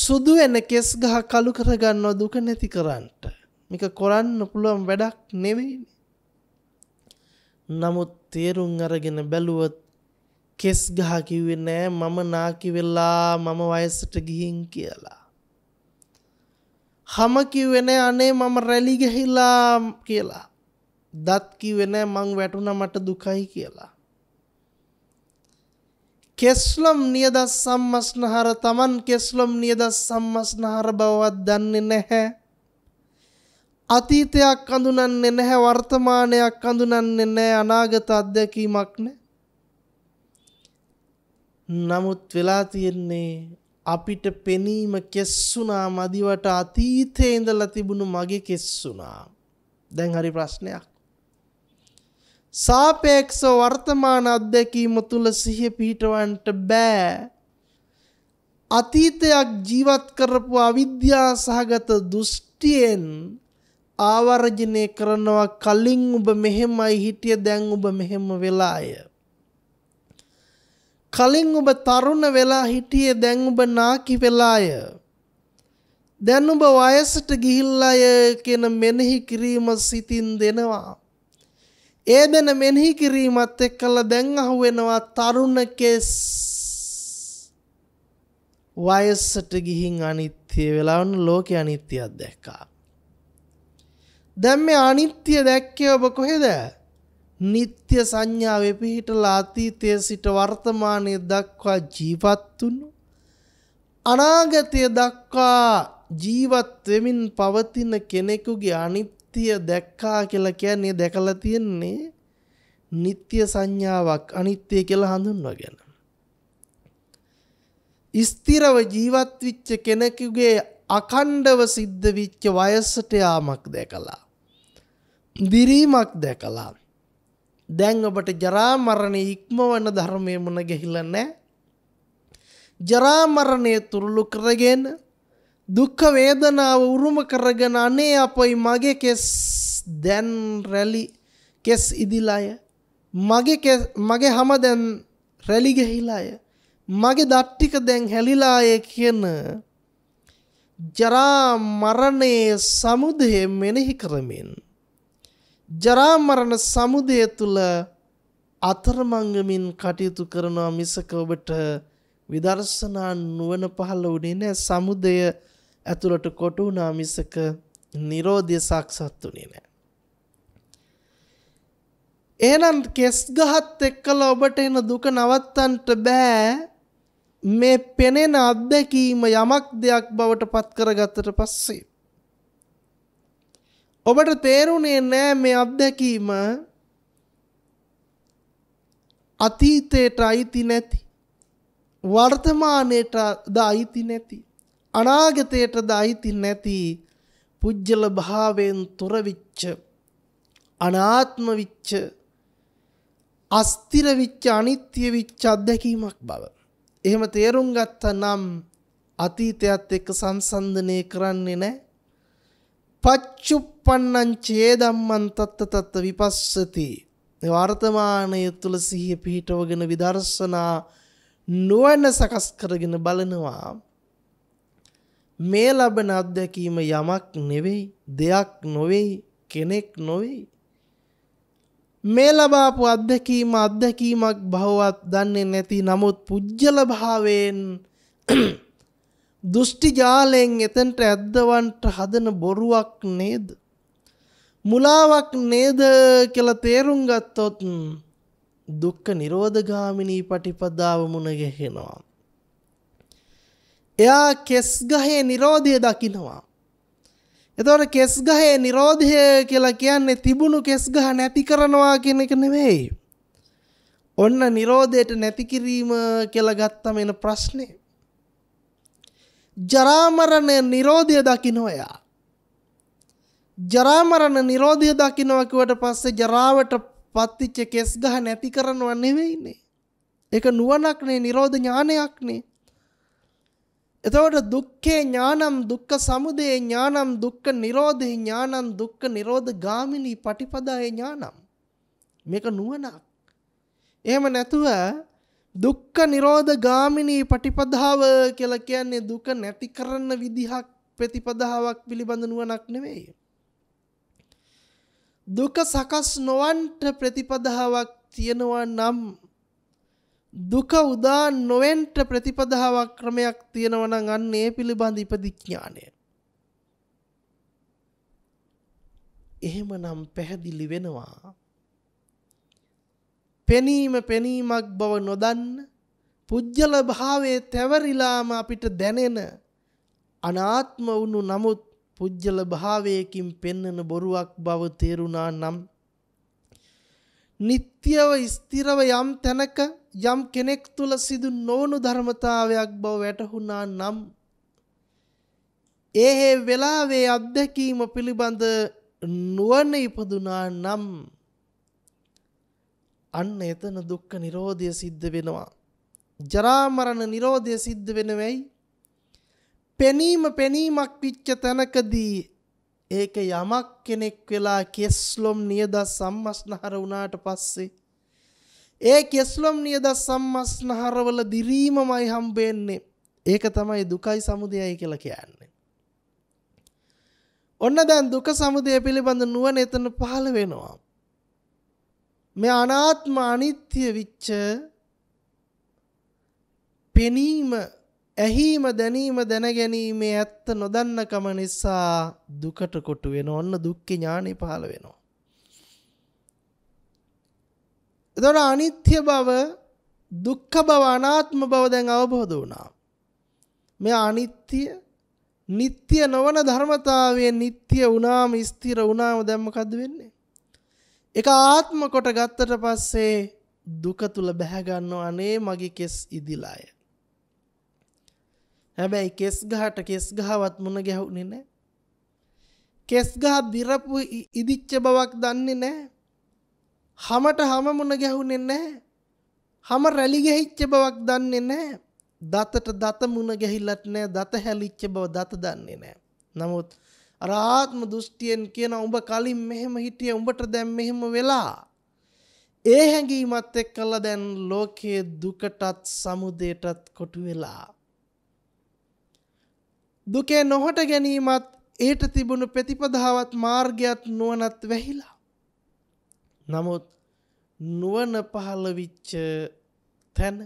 සුදු වෙන කෙස් ගහ කළු කරගන්නවා දුක නැති කරන්නට. මේක කරන්න පුළුවන් වැඩක් නෙවෙයිනේ. නමුත් තේරුම් අරගෙන බැලුවොත් කෙස් ගහ කිව්වේ නෑ මම නාකි වෙලා මම වයසට ගිහින් කියලා. හම කිව්වේ නෑ අනේ මම රැලි ගහිලා කියලා. දත් කිව්වේ නෑ මං වැටුණා මට දුකයි කියලා. කෙස්ලම් නියදස් සම්මස්නහර Taman කෙස්ලම් නියදස් සම්මස්නහර බවවත් දන්නේ නැහැ. අතීතයක් අඳුනන්නේ නැහැ වර්තමානයක් අඳුනන්නේ නැහැ අනාගත අත්දැකීමක් නැහැ. නමුත් වෙලා තියෙන්නේ අපිට පෙනීම කෙස්සුනා මදිවට අතීතයේ ඉඳලා තිබුණු මගේ කෙස්සුනා. දැන් හරි ප්‍රශ්නයක්. සාපේක්ෂ වර්තමාන අත්දැකීම තුල සිහිය පිහිටවන්නට බෑ. අතීතයක් ජීවත් කරපු අවිද්‍යා සහගත දෘෂ්ටියෙන් ආවර්ජනය කරනවා කලින් ඔබ මෙහෙමයි හිටිය දැන් ඔබ මෙහෙම වෙලාය. කලින් ඔබ තරුණ වෙලා හිටියේ දැන් ඔබ නාකි වෙලාය. දැන් ඔබ වයසට ගිහිල්ලාය කියන මෙනෙහි කිරීම සිතින් දෙනවා. ඒ දෙන මෙනෙහි කිරීමත් එක්කලා දැන් අහුවෙනවා තරුණ කෙස්. වයසට ගිහින් අනිත්‍ය වෙලාවන ලෝකෙ අනිත්‍යයක් දැක්කා. දැන් මේ අනිත්‍ය දැක්කේ ඔබ කොහෙද? නিত্য සංඥාවේ පිහිටලා අතීතයේ සිට වර්තමානයේ දක්වා ජීවත් වුණු අනාගතය දක්වා ජීවත් වෙමින් පවතින කෙනෙකුගේ අනිත්‍ය දැක්කා කියලා කියන්නේ දැකලා තියෙන්නේ නিত্য සංඥාවක් අනිත්‍ය කියලා හඳුන්වගෙන. ස්ථිරව ජීවත් වෙච්ච කෙනෙකුගේ අකණ්ඩව සිද්ධ වෙච්ච වයසට යාමක් දැකලා. දිරීමක් දැකලා දැන් ඔබට ජරා මරණය ඉක්මවන ධර්මයේ මුණ ගැහිලා නැහැ. ජරා මරණය තුරුළු කරගෙන දුක් වේදනාව උරුම කරගෙන අනේ අපයි මගේ කෙස් දැන් රැලි කෙස් ඉදිලාය. මගේ කෙස් මගේ හැම දැන් රැලි ගහිලාය. මගේ දත් ටික දැන් හැලිලාය කියන ජරා මරණයේ සමුදය මෙනෙහි කරමින් ජරා මරණ සමුදය තුල අතරමංගමින් කටයුතු කරනවා මිසක ඔබට විදර්ශනා නුවණ පහළ වුණේ නැහැ සමුදය ඇතුළට කොට වුණා මිසක Nirodha සාක්ෂාත් වුණේ නැහැ එහෙනම් කෙස් ගහත් එක්කලා ඔබට එන දුක නවත්තන්න බෑ මේ පෙනෙන අත්දැකීම යමක් දෙයක් බවට පත් කරගත්තට පස්සේ ඔබට තේරුණේ නෑ මේ අත්දැකීම අතීතයට අයිති නැති වර්තමානයට ද අයිති නැති අනාගතයට ද අයිති නැති පුජ්‍යල භාවයෙන් තොරවිච්ච අනාත්ම විච්ච අස්තිර විච්ච අනිත්‍ය විච්ච අත්දැකීමක් බව. එහෙම තේරුම් ගත්තා නම් අතීතයත් එක්ක සංසන්දනය කරන්නේ නැහැ. පච්චුප්පන්නං චේදම්මන් තත්ත තත්ත විපස්සති. වර්තමානය තුළ සිහිය පිහිටවගෙන විදර්ශනා නුවන්න සකස් කරගෙන බලනවා. මේ ලබන අත්දැකීම යමක් නෙවෙයි දෙයක් නොවෙයි කෙනෙක් නොවෙයි. මේ ලබාපු අත්දැකීම අත්දැකීමක් බහවත් දන්නේ නැති නමුත් පුද්ජල භාවයෙන් දෘෂ්ටි ජාලයෙන් එතෙන්ට ඇද්දවන්ට හදන බොරුවක් නේද? මුලාවක් නේද කියලා තේරුම් ගත්තොත් දුක්ඛ නිරෝධගාමිනී පටිපදාව මුණ ගැහෙනවා. එයා කෙස් ගහේ Nirodhe දකින්නවා. එතකොට කෙස් ගහේ Nirodhe කියලා කියන්නේ තිබුණු කෙස් ගහ නැති කරනවා කියන එක නෙවෙයි. ඔන්න Nirodheට නැති කිරීම කියලා ගත්තම එන ප්‍රශ්නේ. ජරාමරණ නිරෝධය දකින්න ඔයා. ජරාමරණ නිරෝධය දකින්නවා කිව්වට පස්සේ ජරාවට පත්තිච්ච කෙස් ගහ නැති කරනව නෙවෙයිනේ. ඒක නුවණක්නේ නිරෝධ ඥානයක්නේ. එතකොට දුක්ඛේ ඥානම් දුක්ඛ සමුදය ඥානම් දුක්ඛ නිරෝධේ ඥානම් දුක්ඛ නිරෝධ ගාමිනී පටිපදායේ ඥානම් මේක නුවණක්. එහෙම නැතුව දුක්ඛ නිරෝධ ගාමිනී පටිපදාව කියලා කියන්නේ දුක නැති කරන විදිහක් ප්‍රතිපදාවක් පිළිබඳ නුවණක් නෙවෙයි. දුක සකස් නොවන්ට ප්‍රතිපදාවක් තියෙනවා නම් දුක උදා නොවෙන්ට ප්‍රතිපදාවක් ක්‍රමයක් තියෙනවා නම් අන්න ඒ පිළිබඳ ඉපදිඥාණය. එහෙමනම් පැහැදිලි වෙනවා පෙනීම පෙනීමක් බව නොදන්න පුජ්‍යල භාවයේ තැවරිලාම අපිට දැනෙන අනාත්ම වුණු නමුත් පුජ්‍යල භාවයකින් පෙන්නන බොරුවක් බව තේරුණා නම් නිත්‍යව ස්ථිරව යම් තැනක යම් කෙනෙක් තුල සිදු නොවුණු ධර්මතාවයක් බව වැටහුණා නම් ඒ හේ වෙලාවේ අත්දැකීම පිළිබඳ නුවණ ඉපදුනා නම් අන්න එතන දුක්ඛ නිරෝධය සිද්ධ වෙනවා. ජරා මරණ නිරෝධය සිද්ධ වෙනවෙයි. පෙනීම පෙනීමක් පිච්ච තැනකදී ඒක යමක් කෙනෙක් වෙලා කෙස්ලොම් නියදස් සම්මස්නහර වුණාට පස්සේ ඒ කෙස්ලොම් නියදස් සම්මස්නහරවල දිරීමමයි හම්බෙන්නේ. ඒක තමයි දුකයි සමුදයයි කියලා කියන්නේ. ඔන්න දැන් දුක සමුදය පිළිබඳ නුවණ එතන පහළ වෙනවා. මේ අනාත්ම අනිත්‍ය විච්ච පෙනීම ඇහිම දැනීම දැනගැනීමේ ඇත්ත නොදන්නකම නිසා දුකට කොටු වෙන ඔන්න දුක්ඛ ඥානෙ පහළ වෙනවා. එතකොට අනිත්‍ය බව දුක්ඛ බව අනාත්ම බව දැන් අවබෝධ වුණා. මේ අනිත්‍ය නিত্য නොවන ධර්මතාවය නিত্য වුණාම ස්ථිර වුණාම දැන් මොකද්ද වෙන්නේ? එක ආත්ම කොට ගත්තට පස්සේ දුක තුල බැහැගන්නව අනේ මගේ කෙස් ඉදිලාය. හැබැයි කෙස් ගහට කෙස් ගහවත් මුණ ගැහුනේ නැහැ. කෙස් ගහ දිරපු ඉදිච්ච බවක් දන්නේ නැහැ. හැමට හැම මුණ ගැහුනේ නැහැ. හැම රැලි ගැහිච්ච බවක් දන්නේ නැහැ. දතට දත මුණ ගැහිලත් නැහැ. දත හැලිච්ච බව දත දන්නේ නැහැ. නමුත් අර ආත්ම දෘෂ්ටියෙන් කියන උඹ කලින් මෙහෙම හිටිය උඹට දැන් මෙහෙම වෙලා ඒ හැඟීමත් එක්කලා දැන් ලෝකයේ දුකටත් සමුදයටත් කොටු වෙලා දුකේ නොහට ගැනීමත් ඒට තිබුණු ප්‍රතිපදාවත් මාර්ගයත් නුවණත් වැහිලා නමුත් නුවණ පහළ විච්ච තැන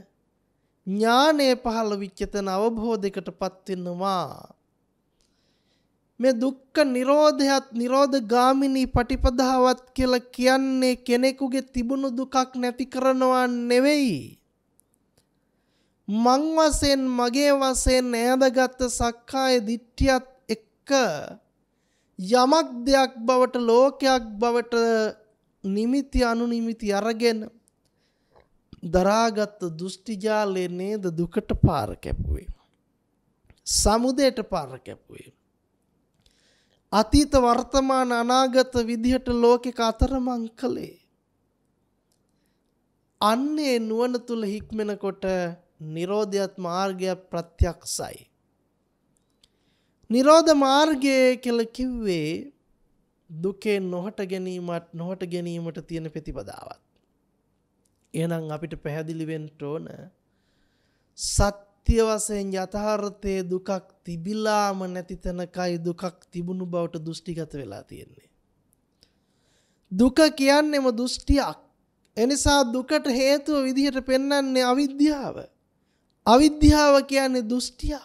ඥානය පහළ විච්ච තැන අවබෝධයකටපත් වෙනවා මේ දුක්ඛ නිරෝධයත් නිරෝධ ගාමිනී පටිපදාවත් කියලා කියන්නේ කෙනෙකුගේ තිබුණු දුකක් නැති කරනවා නෙවෙයි. මං වශයෙන් මගේ වශයෙන් නෑදගත් සක්කාය දිට්ඨියත් එක්ක යමක් දෙයක් බවට ලෝකයක් බවට නිමිති අනුනිමිති අරගෙන දරාගත් දෘෂ්ටිජාලය නේද දුකට පාර කැපුවේ. සමුදයට පාර කැපුවේ. අතීත වර්තමාන අනාගත විදිහට ලෝකෙක අතරමං කළේ. අන්නේ නුවණ තුල හික්මෙනකොට Nirodhayat මාර්ගය ප්‍රත්‍යක්ෂයි. Nirodha මාර්ගය කියලා කිව්වේ දුකේ නොහට ගැනීමත් නොහට ගැනීමට තියෙන ප්‍රතිපදාවත්. එහෙනම් අපිට පැහැදිලි වෙන්න ඕන සත්‍ය සත්‍ය වශයෙන් යථාර්ථයේ දුකක් තිබිලාම නැති තැනකයි දුකක් තිබුණු බවට දෘෂ්ටිගත වෙලා තියෙන්නේ. දුක කියන්නේම දෘෂ්ටියක්. එනිසා දුකට හේතුව විදිහට පෙන්වන්නේ අවිද්‍යාව. අවිද්‍යාව කියන්නේ දෘෂ්ටියක්.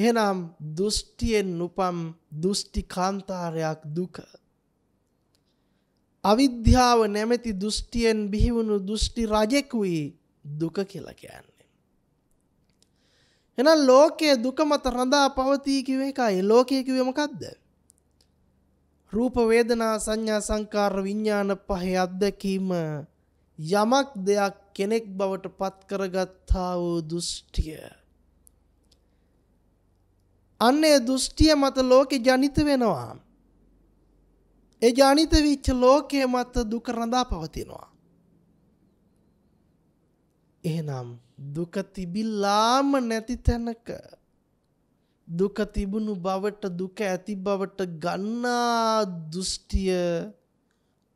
එහෙනම් දෘෂ්ටියෙන් උපම් දෘෂ්ටි කාන්තාරයක් දුක. අවිද්‍යාව නැමැති දෘෂ්ටියෙන් බිහිවුණු දෘෂ්ටි රජෙකුයි දුක කියලා කියන්නේ. එහෙනම් ලෝකයේ දුක මත රඳා පවතී කිව්ව එකයි ලෝකය කිව්වේ මොකද්ද? රූප වේදනා සංඥා සංකාර විඥාන පහේ අත්දැකීම යමක් දෙයක් කෙනෙක් බවට පත් කරගත්තා වූ දෘෂ්ටිය. අන්නේ දෘෂ්ටිය මත ලෝකේ ජනිත වෙනවා. ඒ ජනිත වෙච්ච ලෝකයේ මත දුක රඳා පවතිනවා. එහෙනම් දුක තිබිලාම නැති තැනක දුක තිබුණු බවට දුක ඇති බවට ගන්නා දෘෂ්ටිය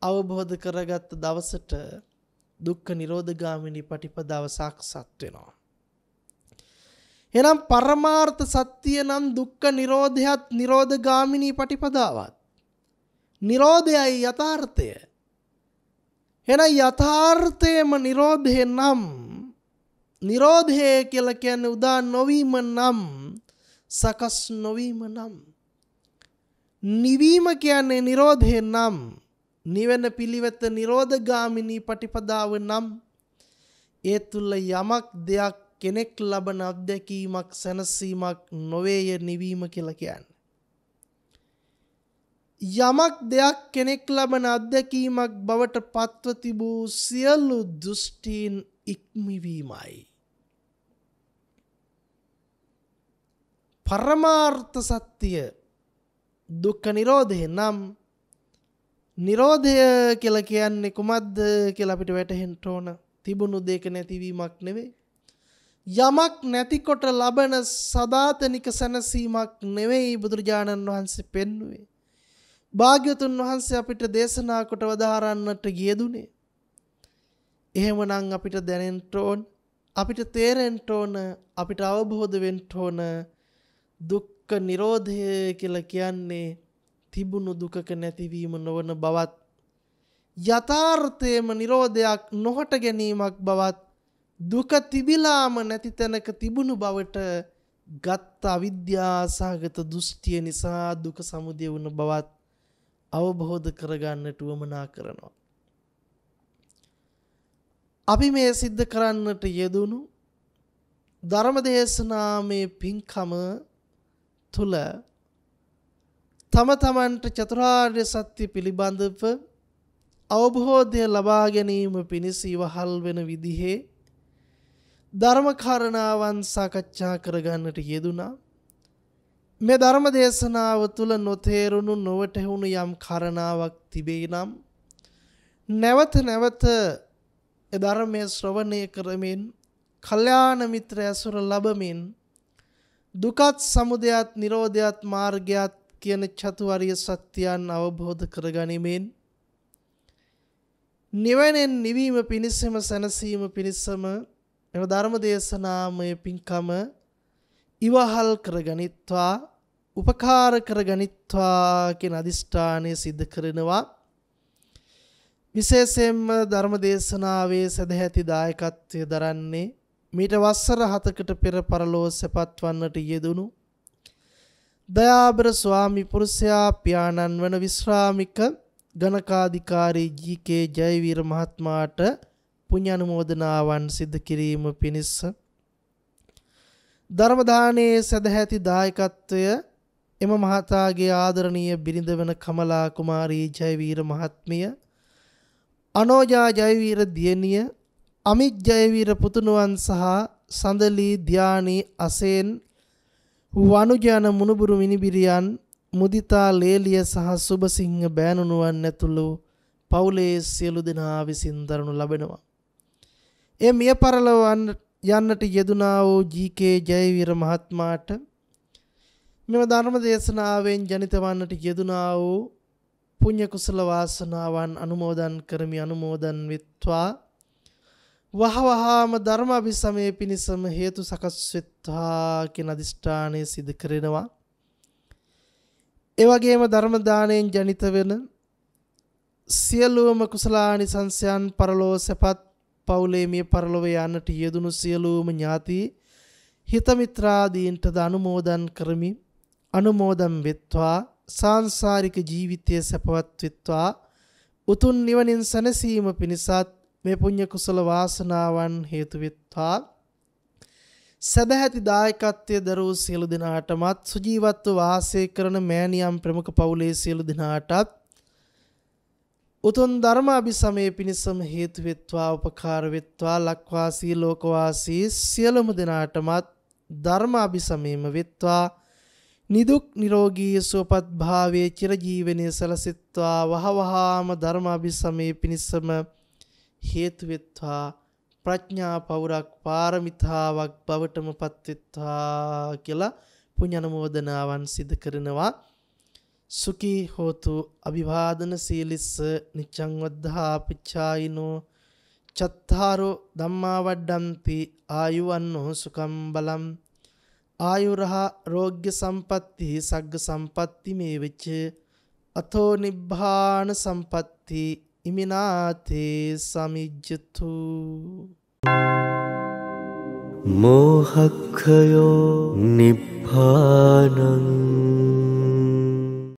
අවබෝධ කරගත්ත දවසට දුක්ඛ නිරෝධගාමිනී පටිපදාව සාක්ෂාත් වෙනවා. එහෙනම් පරමාර්ථ සත්‍ය නම් දුක්ඛ නිරෝධයත් නිරෝධගාමිනී පටිපදාවත්. නිරෝධයයි යථාර්ථය. එහෙනම් යථාර්ථයම නිරෝධය නම් නිරෝධය කියලා කියන්නේ උදා නොවීම නම් සකස් නොවීම නම් නිවීම කියන්නේ නිරෝධය නම් නිවන පිළිවෙත නිරෝධගාමිනී පටිපදාව නම් ඒ තුල යමක් දෙයක් කෙනෙක් ලබන අත්දැකීමක් සැනසීමක් නොවේය නිවීම කියලා කියන්නේ. යමක් දෙයක් කෙනෙක් ලබන අත්දැකීමක් බවට පත්ව තිබූ සියලු දෘෂ්ටීන් ඉක්මිවීමයි. පරමාර්ථ සත්‍යය දුක්ඛ නිරෝධය නම් නිරෝධය කියලා කියන්නේ කුමක්ද කියලා අපිට වැටහෙන්න ඕන තිබුණු දෙයක නැතිවීමක් නෙවෙයි යමක් නැතිකොට ලබන සදාතනික සැනසීමක් නෙවෙයි බුදුරජාණන් වහන්සේ පෙන්වුවේ භාග්‍යතුන් වහන්සේ අපිට දේශනා කොට වදාරන්නට ගියදුනේ එහෙමනම් අපිට දැනෙන්න ඕන අපිට තේරෙන්න ඕන අපිට අවබෝධ වෙන්න ඕන දුක්ඛ නිරෝධය කියලා කියන්නේ තිබුණු දුකක නැතිවීම නොවන බවත් යථාර්ථයේම නිරෝධයක් නොහට ගැනීමක් බවත් දුක තිබිලාම නැති තැනක තිබුණු බවට ගත් අවිද්‍යාසහගත දෘෂ්ටිය නිසා දුක සමුදය වුණ බවත් අවබෝධ කරගන්නට වමනා කරනවා. අපි මේ සිද්ධ කරන්නට යෙදුණු ධර්මදේශනාමේ පින්කම තුල තම තමන්ට චතුරාර්ය සත්‍ය පිළිබඳව අවබෝධය ලබා ගැනීම පිණිස ඉවහල් වෙන විදිහේ ධර්ම කාරණාවන් සාකච්ඡා කරගන්නට යෙදුනා. මේ ධර්ම දේශනාව තුළ නොතේරුණු නොවටහුණු යම් කරණාවක් තිබේ නම් නැවත නැවත ධර්මය ශ්‍රවණය කරමින් කල්යාණ මිත්‍ර ඇසුර ලබමින් දුකත් සමුදයත් නිරෝධයත් මාර්ගයත් කියන චතුවරිය සත්‍යයන් අවබෝධ කරගනිමින් නිවනෙන් නිවීම පිණිසම සැනසීම පිණිසම මෙම ධර්ම දේශනාමය පින්කම ඉවහල් කරගනිත්වා උපකාර කරගනිත්වා කියන අදිෂ්ඨානය සිද්ධ කරනවා විශේෂයෙන්ම ධර්ම දේශනාවේ සදැහැති දායකත්වය දරන්නේ මීට වස්සර හතකට පෙර පරලෝ සැපත් වන්නට යෙදුණු දයාබර ස්වාමි පුරුෂයා පියාණන් වන විශ්‍රාමික ගණකාධිකාරී ජීකේ ජයවීර මහත්මාට පුණ්‍ය අනුමෝදනාවන් සිද්ධ කිරීම පිණිස ධර්ම දානයේ සදැහැති දායකත්වය එම මහතාගේ ආදරණීය බිරිඳ වන කමලා කුමාරී ජයවීර මහත්මිය අනෝජා ජයවීර දියණිය අමිත් ජයවීර පුතුණුවන් සහ සඳලී ධානී අසෙන් වනුජන මුණුබුරු මිනිබිරියන් මුදිතා ලේලිය සහ සුබසිංහ බෑණුනුවන් ඇතුළු පවුලේ සියලු දෙනා විසින් දරනු ලබනවා. ඒ මිය පරලව යන්නට යෙදුනා වූ ජී.කේ. ජයවීර මහත්මයාට මෙම ධර්ම දේශනාවෙන් ජනිත වන්නට යෙදුනා වූ පුණ්‍ය කුසල වාසනාවන් අනුමෝදන් කරමි අනුමෝදන් විත්වා වහවහාම ධර්මාභිසමය පිණිසම හේතු සකස් වෙත්වා කියන අදිෂ්ඨානය සිදු කරනවා. ඒ වගේම ධර්ම දාණයෙන් ජනිත වෙන සියලුම කුසලානිසංසයන් පරලෝ සපත් පවුලේ මිය පරලොව යන්නට යෙදුණු සියලුම ඥාති හිත මිත්‍රාදීන්ට ද අනුමෝදන් කරමි අනුමෝදන් වෙත්වා සාංශාරික ජීවිතය සැපවත් වෙත්වා උතුම් නිවනින් සැනසීම පිණිසත් මේ පුණ්‍ය කුසල වාසනාවන් හේතු වෙත්වා සදැහැති දායකත්වයේ දරූ සියලු දෙනාටමත් සුජීවත්ව වාසය කරන මෑණියන් ප්‍රමුඛ පවුලේ සියලු දෙනාටත් උතුම් ධර්මාභිසමයේ පිණසම හේතු වෙත්වා උපකාර වෙත්වා ලක්වාසී ලෝකවාසී සියලුම දෙනාටමත් ධර්මාභිසමයේම වෙත්වා නිදුක් නිරෝගී සුවපත් භාවයේ චිරජීවනයේ සලසෙත්වා වහවහාම ධර්මාභිසමයේ පිණසම හේතුවෙත්වා ප්‍රඥා පවුරක් පාරමිතාවක් බවටම පත්වෙත්වා කියලා පුඥනමෝදනාවන් සිද කරනවා සුකී හෝතු අභිවාදන සීලිස්ස නිච්චංවද්ධා පිච්චායිනෝ චත්තාරෝ ධම්මා වඩ්ඩන්ති ආයුවන්නෝ සුකම් බලම් ආයුරහා රෝග්‍ය සම්පත්ති සග්ග සම්පත්ති මේ වෙච්ච අතෝ නිබ්බාන සම්පත්ති ඉමිනාතේ සමිජ්ජතු මෝහක්ඛයෝ නිබ්බානං